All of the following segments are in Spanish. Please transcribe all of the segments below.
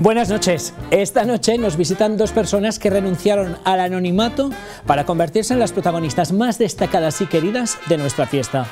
Buenas noches. Esta noche nos visitan dos personas que renunciaron al anonimato para convertirse en las protagonistas más destacadas y queridas de nuestra fiesta.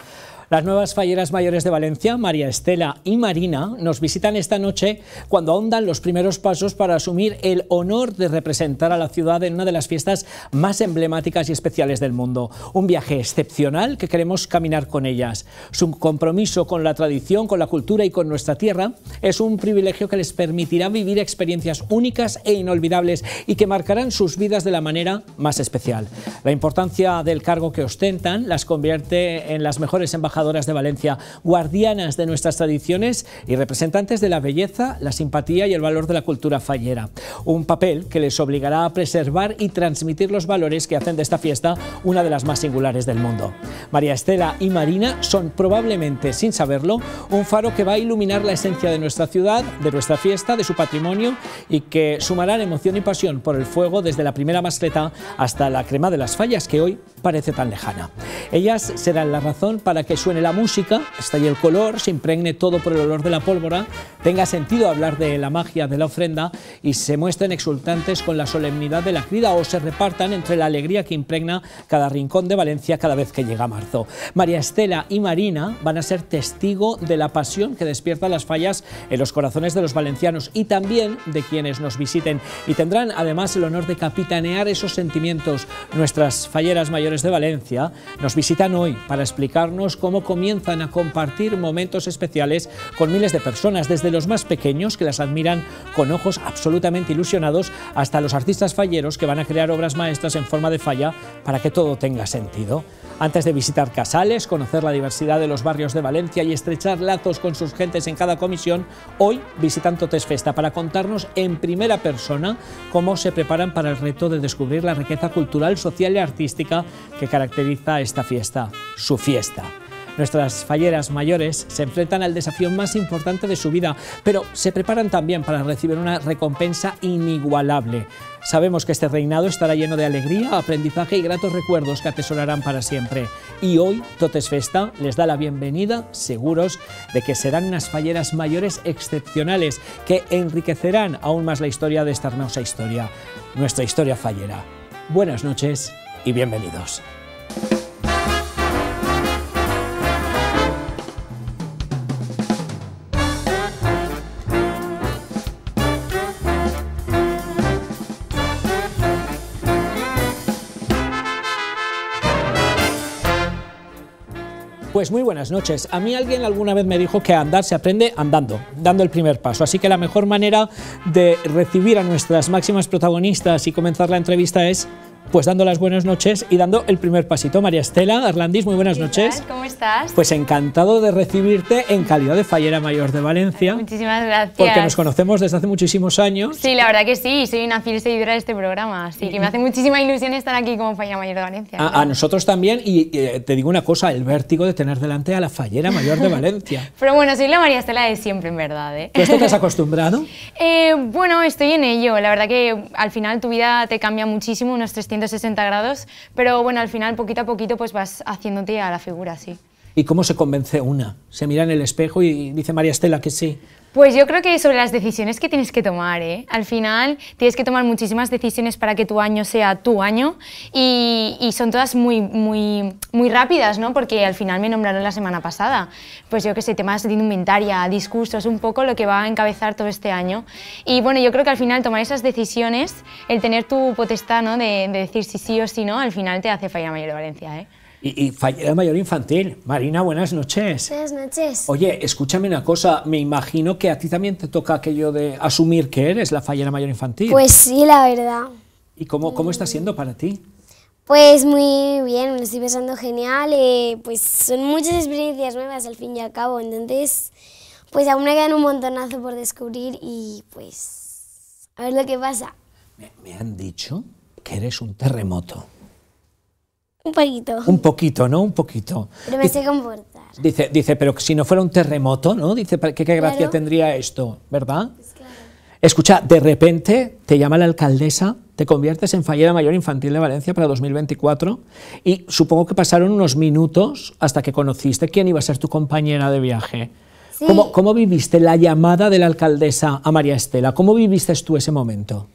Las nuevas falleras mayores de Valencia, María Estela y Marina, nos visitan esta noche cuando ahondan los primeros pasos para asumir el honor de representar a la ciudad en una de las fiestas más emblemáticas y especiales del mundo. Un viaje excepcional que queremos caminar con ellas. Su compromiso con la tradición, con la cultura y con nuestra tierra es un privilegio que les permitirá vivir experiencias únicas e inolvidables y que marcarán sus vidas de la manera más especial. La importancia del cargo que ostentan las convierte en las mejores embajadoras de Valencia, guardianas de nuestras tradiciones y representantes de la belleza, la simpatía y el valor de la cultura fallera. Un papel que les obligará a preservar y transmitir los valores que hacen de esta fiesta una de las más singulares del mundo. María Estela y Marina son probablemente, sin saberlo, un faro que va a iluminar la esencia de nuestra ciudad, de nuestra fiesta, de su patrimonio y que sumarán emoción y pasión por el fuego desde la primera mascleta hasta la crema de las fallas que hoy parece tan lejana. Ellas serán la razón para que su suene la música, estalle el color, se impregne todo por el olor de la pólvora, tenga sentido hablar de la magia de la ofrenda y se muestren exultantes con la solemnidad de la crida o se repartan entre la alegría que impregna cada rincón de Valencia cada vez que llega marzo. María Estela y Marina van a ser testigo de la pasión que despierta las fallas en los corazones de los valencianos y también de quienes nos visiten y tendrán además el honor de capitanear esos sentimientos. Nuestras falleras mayores de Valencia nos visitan hoy para explicarnos cómo comienzan a compartir momentos especiales con miles de personas, desde los más pequeños que las admiran con ojos absolutamente ilusionados hasta los artistas falleros que van a crear obras maestras en forma de falla para que todo tenga sentido. Antes de visitar Casales, conocer la diversidad de los barrios de Valencia y estrechar lazos con sus gentes en cada comisión, hoy visitan Totes Festa para contarnos en primera persona cómo se preparan para el reto de descubrir la riqueza cultural, social y artística que caracteriza esta fiesta, su fiesta. Nuestras falleras mayores se enfrentan al desafío más importante de su vida, pero se preparan también para recibir una recompensa inigualable. Sabemos que este reinado estará lleno de alegría, aprendizaje y gratos recuerdos que atesorarán para siempre. Y hoy, Totes Festa les da la bienvenida, seguros de que serán unas falleras mayores excepcionales que enriquecerán aún más la historia de esta hermosa historia, nuestra historia fallera. Buenas noches y bienvenidos. Pues muy buenas noches. A mí alguien alguna vez me dijo que andar se aprende andando, dando el primer paso. Así que la mejor manera de recibir a nuestras máximas protagonistas y comenzar la entrevista es pues dando las buenas noches y dando el primer pasito. María Estela Arlandis, muy buenas noches. ¿Cómo estás? Pues encantado de recibirte en calidad de fallera mayor de Valencia. Muchísimas gracias. Porque nos conocemos desde hace muchísimos años. Sí, la verdad que sí, soy una fiel seguidora de este programa, así que me hace muchísima ilusión estar aquí como fallera mayor de Valencia. A, nosotros también, y eh, te digo una cosa, el vértigo de tener delante a la fallera mayor de Valencia. Pero bueno, soy la María Estela de siempre, en verdad. ¿eh? esto te has acostumbrado? Eh, bueno, estoy en ello. La verdad que al final tu vida te cambia muchísimo, unos 360 grados, pero bueno, al final poquito a poquito pues vas haciéndote a la figura, así ¿Y cómo se convence una? Se mira en el espejo y dice María Estela que sí. Pues yo creo que sobre las decisiones que tienes que tomar, ¿eh? Al final tienes que tomar muchísimas decisiones para que tu año sea tu año y, son todas muy, muy, muy rápidas, ¿no? Porque al final me nombraron la semana pasada. Pues yo que sé, temas de inventaria, discursos, un poco lo que va a encabezar todo este año. Y bueno, yo creo que al final tomar esas decisiones, el tener tu potestad, ¿no? De, decir si sí o si no, al final te hace Falla Mayor de Valencia, ¿eh? Y, fallera mayor infantil. Marina, buenas noches. Buenas noches. Oye, escúchame una cosa. Me imagino que a ti también te toca aquello de asumir que eres la fallera mayor infantil. Pues sí, la verdad. ¿Y cómo, cómo está siendo para ti? Pues muy bien, me lo estoy pasando genial. Eh, pues son muchas experiencias nuevas al fin y al cabo. Entonces, pues aún me quedan un montonazo por descubrir y pues a ver lo que pasa. me han dicho que eres un terremoto. Un poquito. Un poquito, ¿no? Un poquito. Pero me dice, comportar. Dice, pero si no fuera un terremoto, ¿no? Dice, ¿qué, qué gracia tendría esto, verdad? Escucha, de repente te llama la alcaldesa, te conviertes en fallera mayor infantil de Valencia para 2024 y supongo que pasaron unos minutos hasta que conociste quién iba a ser tu compañera de viaje. ¿Cómo, ¿Cómo viviste la llamada de la alcaldesa a María Estela? ¿Cómo viviste tú ese momento?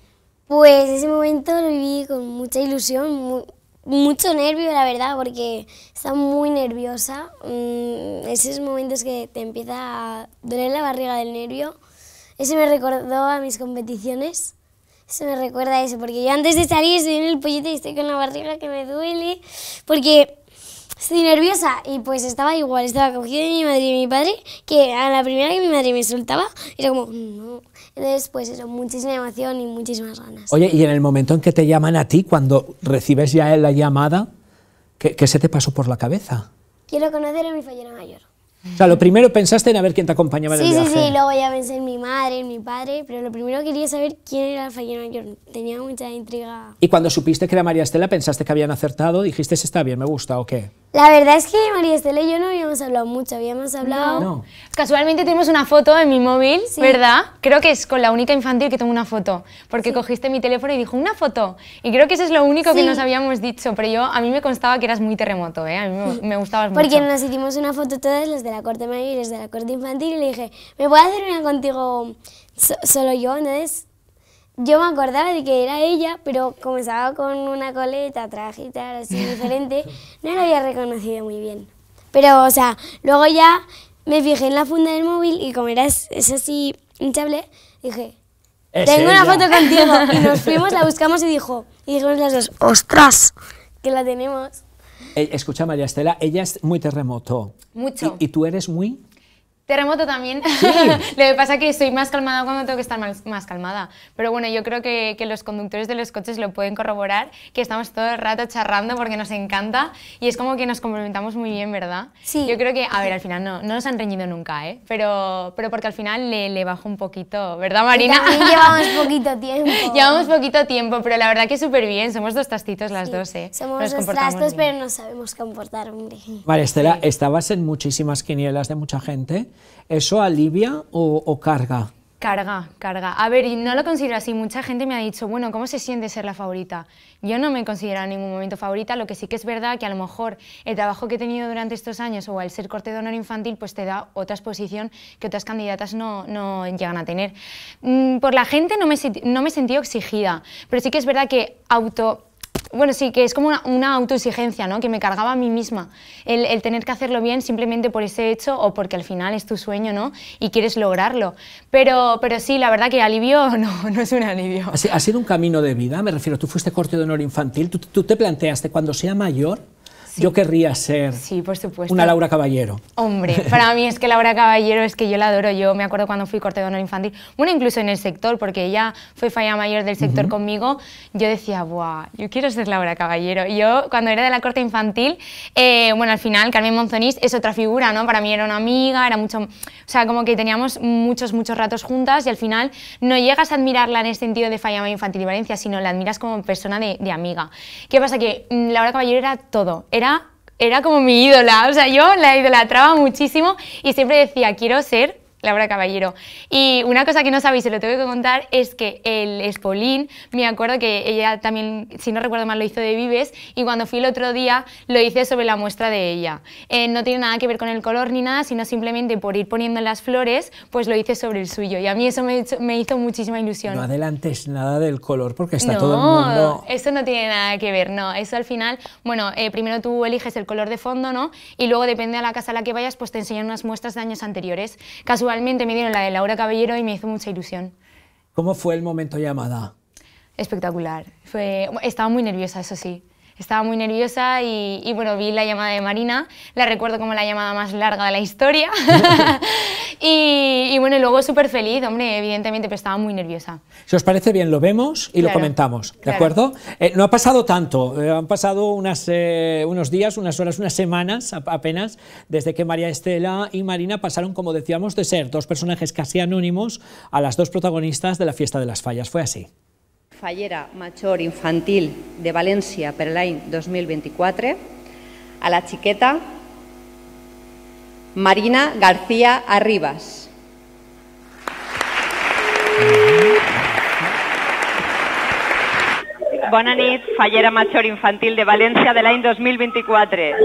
Pues ese momento lo viví con mucha ilusión, muy, mucho nervio, la verdad, porque está muy nerviosa. Mm, esos momentos que te empieza a doler la barriga del nervio. Ese me recordó a mis competiciones. Eso me recuerda a eso, porque yo antes de salir estoy en el pollito y estoy con la barriga que me duele, porque estoy nerviosa. Y pues estaba igual, estaba cogida de mi madre y mi padre, que a la primera que mi madre me soltaba, era como, mm, no, entonces, pues eso, muchísima emoción y muchísimas ganas. Oye, y en el momento en que te llaman a ti, cuando recibes ya la llamada, ¿qué, se te pasó por la cabeza? Quiero conocer a mi fallera mayor. O sea, lo primero pensaste en a ver quién te acompañaba en el viaje. Sí, sí, sí, luego ya pensé en mi madre, en mi padre, pero lo primero quería saber quién era el fallero mayor. Tenía mucha intriga. Y cuando supiste que era María Estela, ¿pensaste que habían acertado? ¿Dijiste, está bien, me gusta o qué? La verdad es que María Estela y yo no habíamos hablado mucho, habíamos hablado... No. Casualmente tenemos una foto en mi móvil, ¿verdad? Creo que es con la única infantil que tengo una foto, porque cogiste mi teléfono y dijo, una foto. Y creo que eso es lo único que nos habíamos dicho, pero yo, a mí me constaba que eras muy terremoto, ¿eh? A mí me, gustabas mucho. Porque nos hicimos una foto todas, las de la corte mayor y las de la corte infantil, y le dije, ¿me a hacer una contigo solo yo? Entonces yo me acordaba de que era ella, pero comenzaba con una coleta, traje y tal, así diferente, no la había reconocido muy bien. Pero, o sea, luego ya me fijé en la funda del móvil y como era es, así hinchable, dije, tengo una foto contigo. Y nos fuimos, la buscamos y dijo, y dijimos las dos, ostras, que la tenemos. Eh, escucha, María Estela, ella es muy terremoto. Mucho. y tú eres muy... Terremoto también. Lo que pasa es que estoy más calmada cuando tengo que estar más, calmada. Pero bueno, yo creo que, que, los conductores de los coches lo pueden corroborar, que estamos todo el rato charrando porque nos encanta y es como que nos complementamos muy bien, ¿verdad? Sí. Yo creo que, a ver, al final no, no nos han reñido nunca, ¿eh? Pero, pero porque al final le, le bajo un poquito, ¿verdad, Marina? También llevamos poquito tiempo. llevamos poquito tiempo, pero la verdad que súper bien. Somos dos tastitos las dos, ¿eh? Somos dos tastos, pero no sabemos comportar, Vale, Estela, estabas en muchísimas quinielas de mucha gente. ¿Eso alivia o, carga? Carga, carga. A ver, y no lo considero así. Mucha gente me ha dicho, bueno, ¿cómo se siente ser la favorita? Yo no me considero en ningún momento favorita, lo que sí que es verdad que a lo mejor el trabajo que he tenido durante estos años o el ser corte de honor infantil, pues te da otra exposición que otras candidatas no, no llegan a tener. Mm, por la gente no me, no me he sentido exigida, pero sí que es verdad que auto bueno, sí, que es como una, autoexigencia, ¿no? Que me cargaba a mí misma. El, tener que hacerlo bien simplemente por ese hecho o porque al final es tu sueño, ¿no? Y quieres lograrlo. Pero, pero sí, la verdad que alivio no, no es un alivio. Ha sido un camino de vida, me refiero. Tú fuiste corte de honor infantil. ¿Tú, tú te planteaste cuando sea mayor? Yo querría ser sí, por supuesto. una Laura Caballero. Hombre, para mí es que Laura Caballero es que yo la adoro. Yo me acuerdo cuando fui corte de honor infantil, bueno, incluso en el sector, porque ella fue falla mayor del sector conmigo, yo decía, ¡buah! Yo quiero ser Laura Caballero. yo, cuando era de la corte infantil, eh, bueno, al final Carmen Monzonís es otra figura, ¿no? Para mí era una amiga, era mucho. O sea, como que teníamos muchos, muchos ratos juntas y al final no llegas a admirarla en el este sentido de falla mayor infantil y Valencia, sino la admiras como persona de, amiga. ¿Qué pasa? Que mm, Laura Caballero era todo. Era era, como mi ídola, o sea, yo la idolatraba muchísimo y siempre decía, quiero ser Laura Caballero. Y una cosa que no sabéis, se lo tengo que contar, es que el Espolín, me acuerdo que ella también, si no recuerdo mal, lo hizo de Vives y cuando fui el otro día lo hice sobre la muestra de ella. Eh, no tiene nada que ver con el color ni nada, sino simplemente por ir poniendo las flores, pues lo hice sobre el suyo. Y a mí eso me, hizo, muchísima ilusión. No adelantes nada del color porque está todo el mundo... No, eso no tiene nada que ver, no. Eso al final, bueno, eh, primero tú eliges el color de fondo, ¿no? Y luego depende de la casa a la que vayas, pues te enseñan unas muestras de años anteriores. Casual casualmente me dieron la de Laura Caballero y me hizo mucha ilusión. ¿Cómo fue el momento llamada? Espectacular. Fue, estaba muy nerviosa, eso sí. Estaba muy nerviosa y, bueno, vi la llamada de Marina, la recuerdo como la llamada más larga de la historia. y, bueno, luego súper feliz, hombre, evidentemente, pero estaba muy nerviosa. Si os parece bien, lo vemos y lo comentamos, ¿de acuerdo? Eh, no ha pasado tanto, eh, han pasado unas, eh, unos días, unas horas, unas semanas apenas, desde que María Estela y Marina pasaron, como decíamos, de ser dos personajes casi anónimos a las dos protagonistas de la fiesta de las fallas. Fue así. Fallera Major Infantil de València per l'any 2024, a la xiqueta Marina García Arribas. Bona nit, Fallera Major Infantil de València de l'any 2024.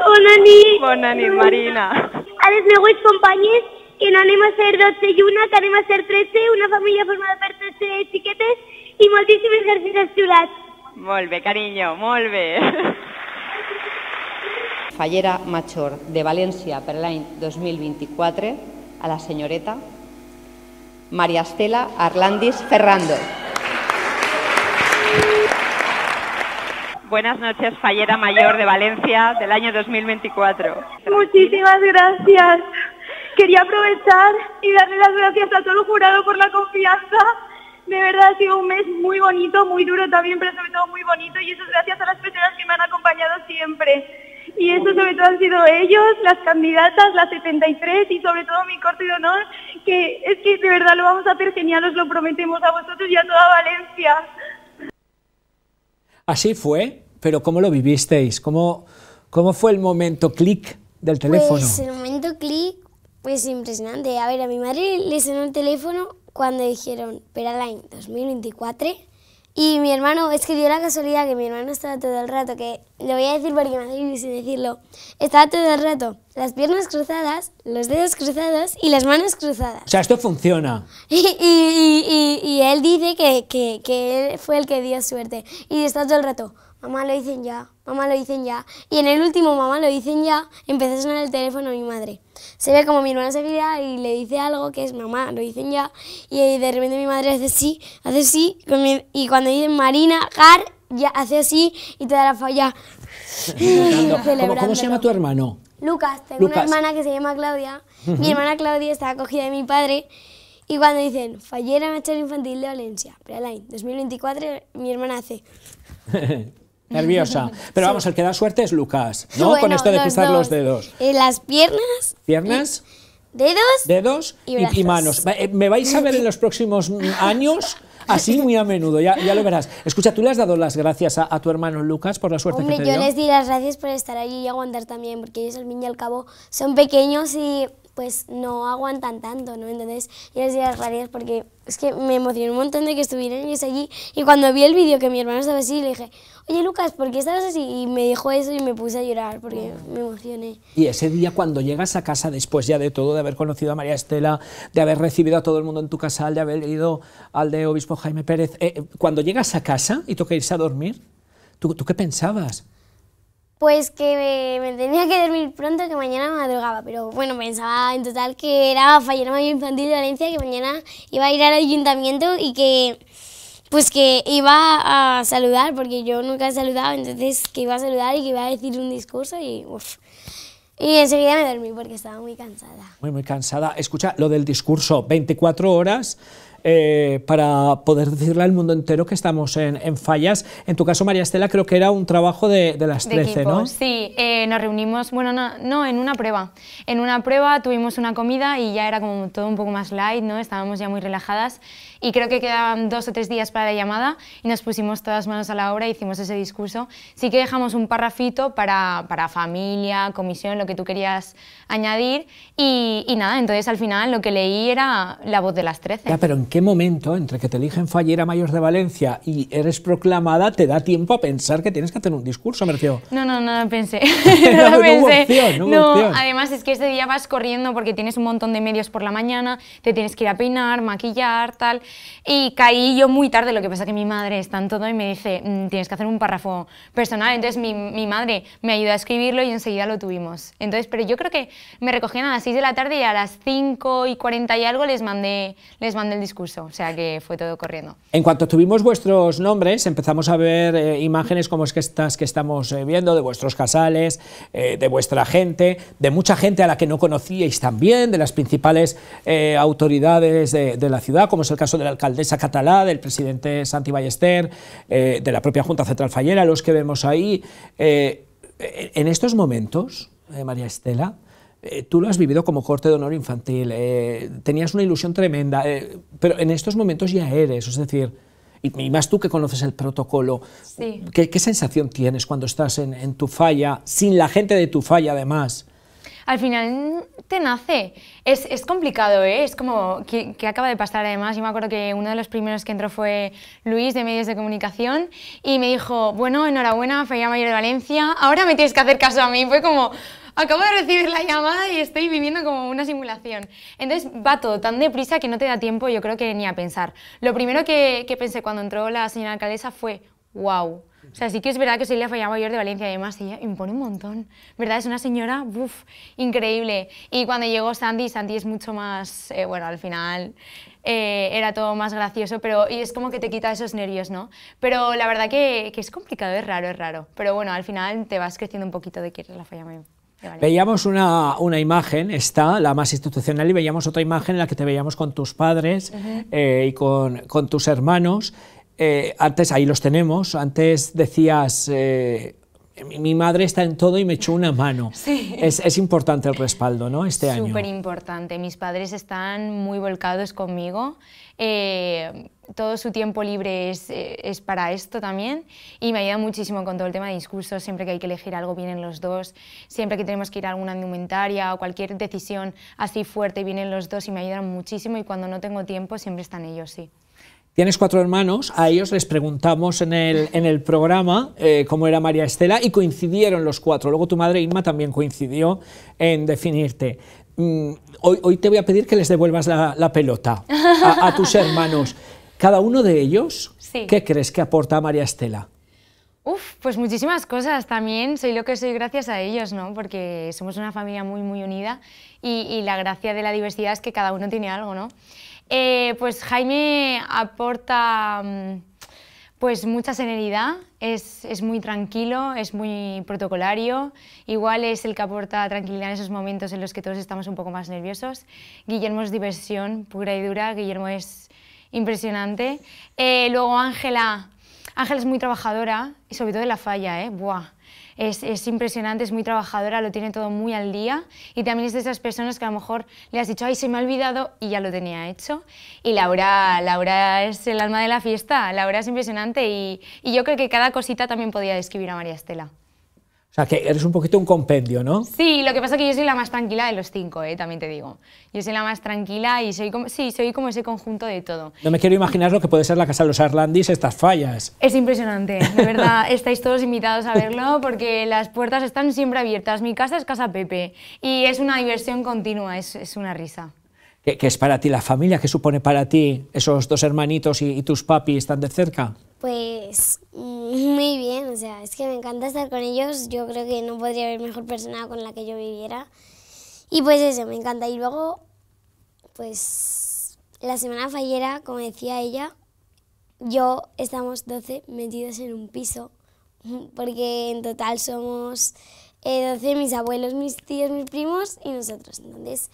Bona nit. Bona nit, Marina. A les meves companyes que no a ser 12 y una, que anem a ser 13, una familia formada por 13 etiquetes y moltíssimes ejercicios ciudades. Vuelve, cariño, bé, Fallera Mayor de Valencia per año 2024 a la señorita María Estela Arlandis Ferrando. Buenas noches, Fallera Mayor de Valencia del año 2024. Muchísimas gracias quería aprovechar y darle las gracias a todo el jurado por la confianza. De verdad ha sido un mes muy bonito, muy duro también, pero sobre todo muy bonito y eso es gracias a las personas que me han acompañado siempre. Y eso sobre todo han sido ellos, las candidatas, las 73 y sobre todo mi corte de honor, que es que de verdad lo vamos a hacer genial, os lo prometemos a vosotros y a toda Valencia. Así fue, pero ¿cómo lo vivisteis? ¿Cómo, cómo fue el momento clic del teléfono? Pues el momento clic pues impresionante. A ver, a mi madre le sonó el teléfono cuando dijeron Peraline 2024 y mi hermano, es que dio la casualidad que mi hermano estaba todo el rato, que lo voy a decir porque me hace sin decirlo, estaba todo el rato las piernas cruzadas, los dedos cruzados y las manos cruzadas. O sea, esto funciona. Y, él dice que, que él fue el que dio suerte y está todo el rato mamá lo dicen ya, mamá lo dicen ya. Y en el último, mamá lo dicen ya, empezó a sonar el teléfono a mi madre. Se ve como mi hermana se y le dice algo que es mamá, lo dicen ya. Y de repente mi madre hace sí, hace sí. Y cuando dicen Marina, Gar, ya hace así y te da la falla. ¿Cómo, se llama tu hermano? Lucas, tengo una hermana que se llama Claudia. Mi hermana Claudia está acogida de mi padre. Y cuando dicen, fallera en infantil de Valencia, Prealain, 2024, mi hermana hace... Nerviosa. Pero vamos, el que da suerte es Lucas, ¿no? Con esto de pisar los dedos. en eh, las piernas. ¿Piernas? Eh, dedos. Dedos y, manos. Eh, ¿Me vais a ver en los próximos mm, años? Así muy a menudo, ya, ya, lo verás. Escucha, tú le has dado las gracias a, tu hermano Lucas por la suerte que te yo Hombre, Yo les di las gracias por estar allí y aguantar también, porque ellos al fin y al cabo son pequeños y pues no aguantan tanto, ¿no? Entonces yo les di las porque es que me emocionó un montón de que estuvieran ellos allí y cuando vi el vídeo que mi hermano estaba así, le dije, oye Lucas, ¿por qué estabas así? Y me dijo eso y me puse a llorar porque me emocioné. Y ese día cuando llegas a casa después ya de todo, de haber conocido a María Estela, de haber recibido a todo el mundo en tu casa, de haber ido al de Obispo Jaime Pérez, eh, eh, cuando llegas a casa y toca irse a dormir, ¿tú qué pensabas? Pues que me, tenía que dormir pronto, que mañana me madrugaba, pero bueno, pensaba en total que era fallera mayor infantil de Valencia, que mañana iba a ir al ayuntamiento y que pues que iba a saludar, porque yo nunca he saludado, entonces que iba a saludar y que iba a decir un discurso y uff, Y enseguida me dormí porque estaba muy cansada. Muy, muy cansada. Escucha, lo del discurso, 24 horas eh, para poder decirle al mundo entero que estamos en, fallas. En tu caso, María Estela, creo que era un trabajo de, las 13, ¿no? Sí, eh, nos reunimos, bueno, no, no, en una prueba. En una prueba tuvimos una comida y ya era como todo un poco más light, ¿no? Estábamos ya muy relajadas y creo que quedaban dos o tres días para la llamada y nos pusimos todas manos a la obra y e hicimos ese discurso. Sí que dejamos un párrafito para, para, familia, comisión, lo que tú querías añadir y, nada, entonces al final lo que leí era la voz de las 13. Ya, pero ¿en qué momento, entre que te eligen fallera mayor de Valencia y eres proclamada, te da tiempo a pensar que tienes que hacer un discurso, Mercio? No, no, no pensé. no, no, pensé. Hubo no, además es que ese día vas corriendo porque tienes un montón de medios por la mañana, te tienes que ir a peinar, maquillar, tal y caí yo muy tarde, lo que pasa que mi madre está en todo y me dice, mm, tienes que hacer un párrafo personal, entonces mi, mi, madre me ayudó a escribirlo y enseguida lo tuvimos. Entonces, pero yo creo que me recogían a las 6 de la tarde y a las 5 y 40 y algo les mandé, les mandé el discurso, o sea que fue todo corriendo. En cuanto tuvimos vuestros nombres, empezamos a ver eh, imágenes como es que estas que estamos eh, viendo, de vuestros casales, eh, de vuestra gente, de mucha gente a la que no conocíais también, de las principales autoridades de, de la ciudad, como es el caso de la alcaldesa catalá, del presidente Santi Ballester, eh, de la propia Junta Central Fallera, los que vemos ahí. Eh, en estos momentos, eh, María Estela, tú lo has vivido como corte de honor infantil, tenías una ilusión tremenda, pero en estos momentos ya eres, es decir, y, más tú que conoces el protocolo, ¿qué, sensación tienes cuando estás en, tu falla, sin la gente de tu falla además? al final te nace. Es, complicado, ¿eh? Es como que, acaba de pasar además. Y me acuerdo que uno de los primeros que entró fue Luis de Medios de Comunicación y me dijo, bueno, enhorabuena, Feria Mayor de Valencia, ahora me tienes que hacer caso a mí. Fue como, acabo de recibir la llamada y estoy viviendo como una simulación. Entonces va todo tan deprisa que no te da tiempo yo creo que ni a pensar. Lo primero que, que pensé cuando entró la señora alcaldesa fue, wow, o sea, sí que es verdad que soy la falla mayor de Valencia, además ella impone un montón, ¿verdad? Es una señora, uff, increíble. Y cuando llegó Sandy, Sandy es mucho más, eh, bueno, al final eh, era todo más gracioso, pero y es como que te quita esos nervios, ¿no? Pero la verdad que, es complicado, es raro, es raro. Pero bueno, al final te vas creciendo un poquito de que eres la falla mayor. Veíamos una, una, imagen, está la más institucional, y veíamos otra imagen en la que te veíamos con tus padres eh, y con, con, tus hermanos. Eh, antes ahí los tenemos, antes decías, eh, mi madre está en todo y me echó una mano. Sí. Es, importante el respaldo, ¿no? Este Súper año. Súper importante. Mis padres están muy volcados conmigo. Eh, todo su tiempo libre es, para esto también y me ayuda muchísimo con todo el tema de discursos, siempre que hay que elegir algo vienen los dos, siempre que tenemos que ir a alguna indumentaria o cualquier decisión así fuerte vienen los dos y me ayudan muchísimo y cuando no tengo tiempo siempre están ellos, sí. Tienes cuatro hermanos, a ellos les preguntamos en el, en el programa eh, cómo era María Estela y coincidieron los cuatro. Luego tu madre Inma también coincidió en definirte. Mm, hoy, hoy, te voy a pedir que les devuelvas la, la pelota a, tus hermanos. Cada uno de ellos, ¿qué crees que aporta María Estela? Uf, pues muchísimas cosas. También soy lo que soy gracias a ellos, ¿no? Porque somos una familia muy, muy unida y, y la gracia de la diversidad es que cada uno tiene algo, ¿no? Eh, pues Jaime aporta mm, pues mucha serenidad, es, muy tranquilo, es muy protocolario, igual es el que aporta tranquilidad en esos momentos en los que todos estamos un poco más nerviosos. Guillermo es diversión pura y dura, Guillermo es impresionante. Eh, luego Ángela, Ángela es muy trabajadora y sobre todo de la falla, ¿eh? Buah es, impresionante, es muy trabajadora, lo tiene todo muy al día y también es de esas personas que a lo mejor le has dicho, ay, se me ha olvidado y ya lo tenía hecho. Y Laura, Laura es el alma de la fiesta, Laura es impresionante y, y yo creo que cada cosita también podía describir a María Estela sea, que eres un poquito un compendio, ¿no? Sí, lo que pasa es que yo soy la más tranquila de los cinco, ¿eh? también te digo. Yo soy la más tranquila y soy como, sí, soy como ese conjunto de todo. No me quiero imaginar lo que puede ser la casa de los Arlandis, estas fallas. Es impresionante, de verdad. Estáis todos invitados a verlo porque las puertas están siempre abiertas. Mi casa es Casa Pepe y es una diversión continua, es una risa que, es para ti la familia, ¿Qué supone para ti esos dos hermanitos y, tus papis tan de cerca? Pues mm, muy bien, o sea, es que me encanta estar con ellos, yo creo que no podría haber mejor persona con la que yo viviera. Y pues eso, me encanta. Y luego, pues la semana fallera, como decía ella, yo estamos 12 metidos en un piso, porque en total somos eh, 12 mis abuelos, mis tíos, mis primos y nosotros. Entonces,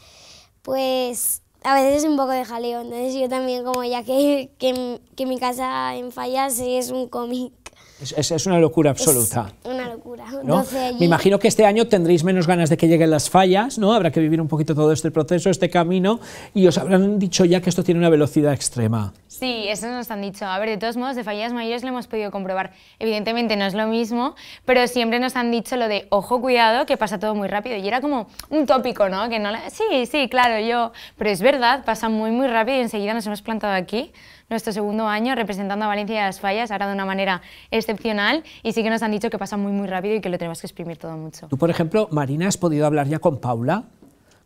pues a veces es un poco de jaleo. Entonces yo también, como ya que, que, mi casa en Fallas sí es un cómic. Es, una locura absoluta. una locura. ¿no? Me imagino que este año tendréis menos ganas de que lleguen las fallas, ¿no? Habrá que vivir un poquito todo este proceso, este camino, y os habrán dicho ya que esto tiene una velocidad extrema. Sí, eso nos han dicho. A ver, de todos modos, de fallas mayores lo hemos podido comprobar. Evidentemente no es lo mismo, pero siempre nos han dicho lo de, ojo, cuidado, que pasa todo muy rápido. Y era como un tópico, ¿no? Que no Sí, sí, claro, yo... Pero es verdad, pasa muy, muy rápido y enseguida nos hemos plantado aquí nuestro segundo año representando a Valencia y a las Fallas, ahora de una manera excepcional, y sí que nos han dicho que pasa muy, muy rápido y que lo tenemos que exprimir todo mucho. Tú, por ejemplo, Marina, ¿has podido hablar ya con Paula,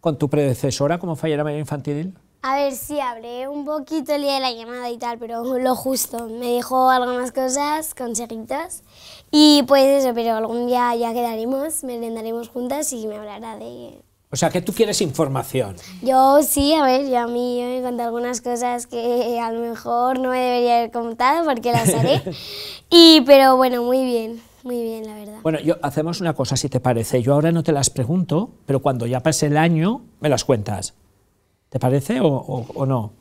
con tu predecesora como fallera mayor infantil? A ver, sí, hablé un poquito el día de la llamada y tal, pero lo justo. Me dijo algunas cosas, consejitos, y pues eso, pero algún día ya quedaremos, merendaremos juntas y me hablará de o sea, que tú quieres información. Yo sí, a ver, yo a mí me conté algunas cosas que a lo mejor no me debería haber contado porque las haré. y, pero bueno, muy bien, muy bien, la verdad. Bueno, yo, hacemos una cosa, si te parece. Yo ahora no te las pregunto, pero cuando ya pase el año, me las cuentas. ¿Te parece o, no?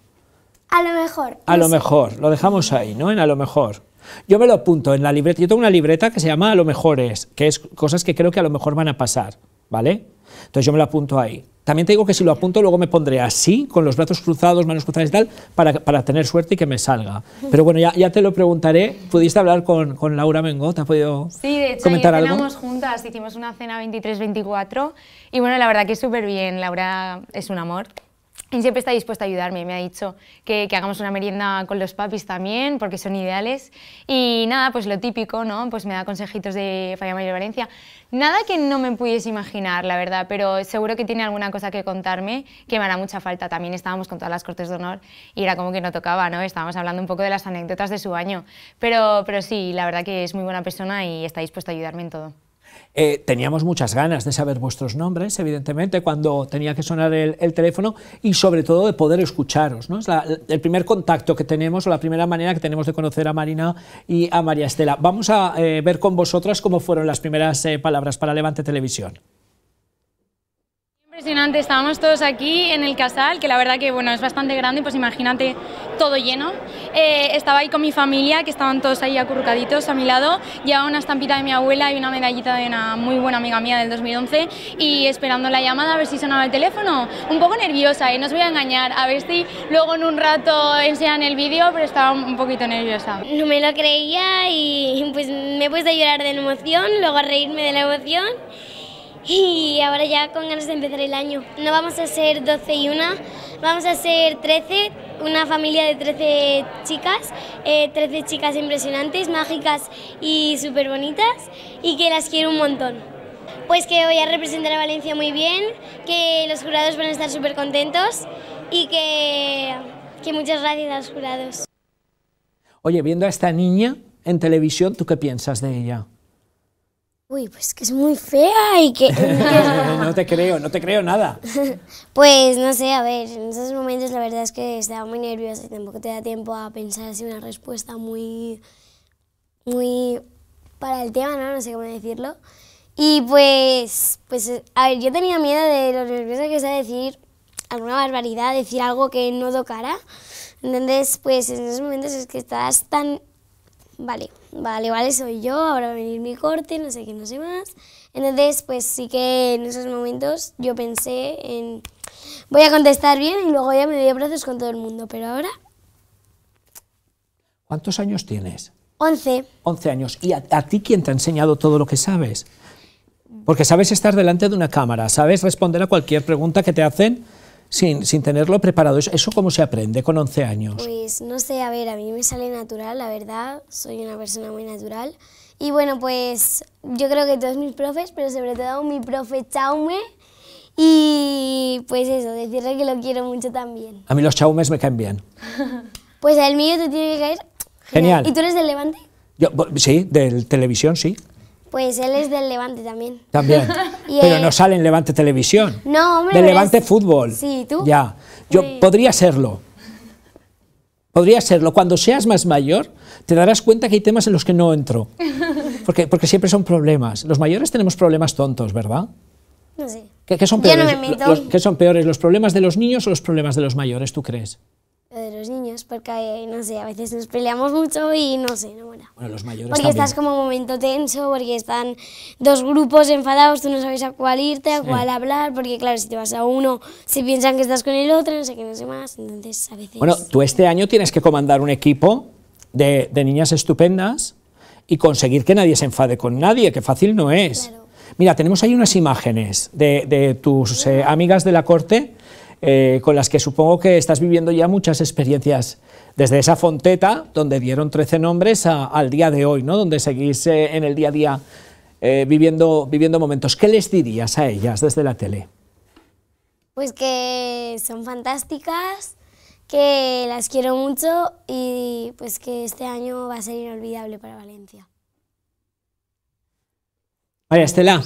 A lo mejor. A lo mejor, lo dejamos ahí, ¿no? En a lo mejor. Yo me lo apunto en la libreta. Yo tengo una libreta que se llama A lo mejor es, que es cosas que creo que a lo mejor van a pasar, ¿vale? Entonces yo me lo apunto ahí. También te digo que si lo apunto luego me pondré así, con los brazos cruzados, manos cruzadas y tal, para, para tener suerte y que me salga. Pero bueno, ya, ya te lo preguntaré. ¿Pudiste hablar con, con Laura Mengo? ¿Te ha podido sí, de hecho, comentar juntas, hicimos una cena 23-24 y bueno, la verdad que es súper bien. Laura es un amor. Y siempre está dispuesta a ayudarme. Me ha dicho que, hagamos una merienda con los papis también, porque son ideales. Y nada, pues lo típico, ¿no? Pues me da consejitos de Falla Mayor Valencia. Nada que no me pudiese imaginar, la verdad, pero seguro que tiene alguna cosa que contarme que me hará mucha falta. También estábamos con todas las cortes de honor y era como que no tocaba, ¿no? Estábamos hablando un poco de las anécdotas de su año. Pero, pero sí, la verdad que es muy buena persona y está dispuesta a ayudarme en todo. Eh, teníamos muchas ganas de saber vuestros nombres, evidentemente, cuando tenía que sonar el, teléfono y sobre todo de poder escucharos. ¿no? Es el primer contacto que tenemos o la primera manera que tenemos de conocer a Marina y a María Estela. Vamos a eh, ver con vosotras cómo fueron las primeras eh, palabras para Levante Televisión. Impresionante, estábamos todos aquí en el casal, que la verdad que bueno, es bastante grande, pues imagínate todo lleno. Eh, estaba ahí con mi familia, que estaban todos ahí acurrucaditos a mi lado, llevaba una estampita de mi abuela y una medallita de una muy buena amiga mía del 2011 y esperando la llamada a ver si sonaba el teléfono. Un poco nerviosa, eh, no os voy a engañar, a ver si luego en un rato enseñan el vídeo, pero estaba un poquito nerviosa. No me lo creía y pues me he puesto a llorar de la emoción, luego a reírme de la emoción y ahora ya con ganas de empezar el año. No vamos a ser 12 y una, vamos a ser 13, una familia de 13 chicas, 13 eh, chicas impresionantes, mágicas y súper bonitas y que las quiero un montón. Pues que voy a representar a Valencia muy bien, que los jurados van a estar súper contentos y que, que, muchas gracias a los jurados. Oye, viendo a esta niña en televisión, ¿tú qué piensas de ella? Uy, pues que es muy fea y que... no te creo, no te creo nada. pues no sé, a ver, en esos momentos la verdad es que estaba muy nerviosa y tampoco te da tiempo a pensar así una respuesta muy... muy... para el tema, ¿no? No sé cómo decirlo. Y pues, pues, a ver, yo tenía miedo de lo nerviosa que sea decir alguna barbaridad, decir algo que no tocara. Entonces, pues en esos momentos es que estás tan vale, vale, vale, soy yo, ahora va a venir mi corte, no sé qué, no sé más. Entonces, pues sí que en esos momentos yo pensé en, voy a contestar bien y luego ya me doy abrazos con todo el mundo, pero ahora... ¿Cuántos años tienes? Once. Once años. ¿Y a, a ti quién te ha enseñado todo lo que sabes? Porque sabes estar delante de una cámara, sabes responder a cualquier pregunta que te hacen sin, sin tenerlo preparado. ¿Eso cómo se aprende con 11 años? Pues no sé, a ver, a mí me sale natural, la verdad, soy una persona muy natural. Y bueno, pues yo creo que todos mis profes, pero sobre todo mi profe Chaume, y pues eso, decirle que lo quiero mucho también. A mí los chaumes me caen bien. pues el mío te tiene que caer. Genial. genial. ¿Y tú eres del Levante? Yo, sí, del televisión, sí. Pues él es del Levante también. También. pero no sale en Levante Televisión. No, hombre. Del Levante Fútbol. Sí, tú. Ya. Yo pues- podría serlo. Podría serlo. Cuando seas más mayor, te darás cuenta que hay temas en los que no entro. Porque, siempre son problemas. Los mayores tenemos problemas tontos, ¿verdad? No sé. son peores? ¿Qué son peores, los problemas de los niños o los problemas de los mayores, tú crees? Lo de los niños, porque no sé, a veces nos peleamos mucho y no sé, no Bueno, los mayores Porque estás como un momento tenso, porque están dos grupos enfadados, tú no sabes a cuál irte, a cuál hablar, porque claro, si te vas a uno, se piensan que estás con el otro, no sé qué, no sé más, entonces a veces... Bueno, tú este año tienes que comandar un equipo de, de niñas estupendas y conseguir que nadie se enfade con nadie, que fácil no es. Mira, tenemos ahí unas imágenes de, de tus eh, amigas de la corte eh, con las que supongo que estás viviendo ya muchas experiencias desde esa fonteta donde dieron 13 nombres al día de hoy, ¿no? donde seguís eh, en el día a día eh, viviendo, viviendo momentos. ¿Qué les dirías a ellas desde la tele? Pues que son fantásticas, que las quiero mucho y pues que este año va a ser inolvidable para Valencia. María Estela.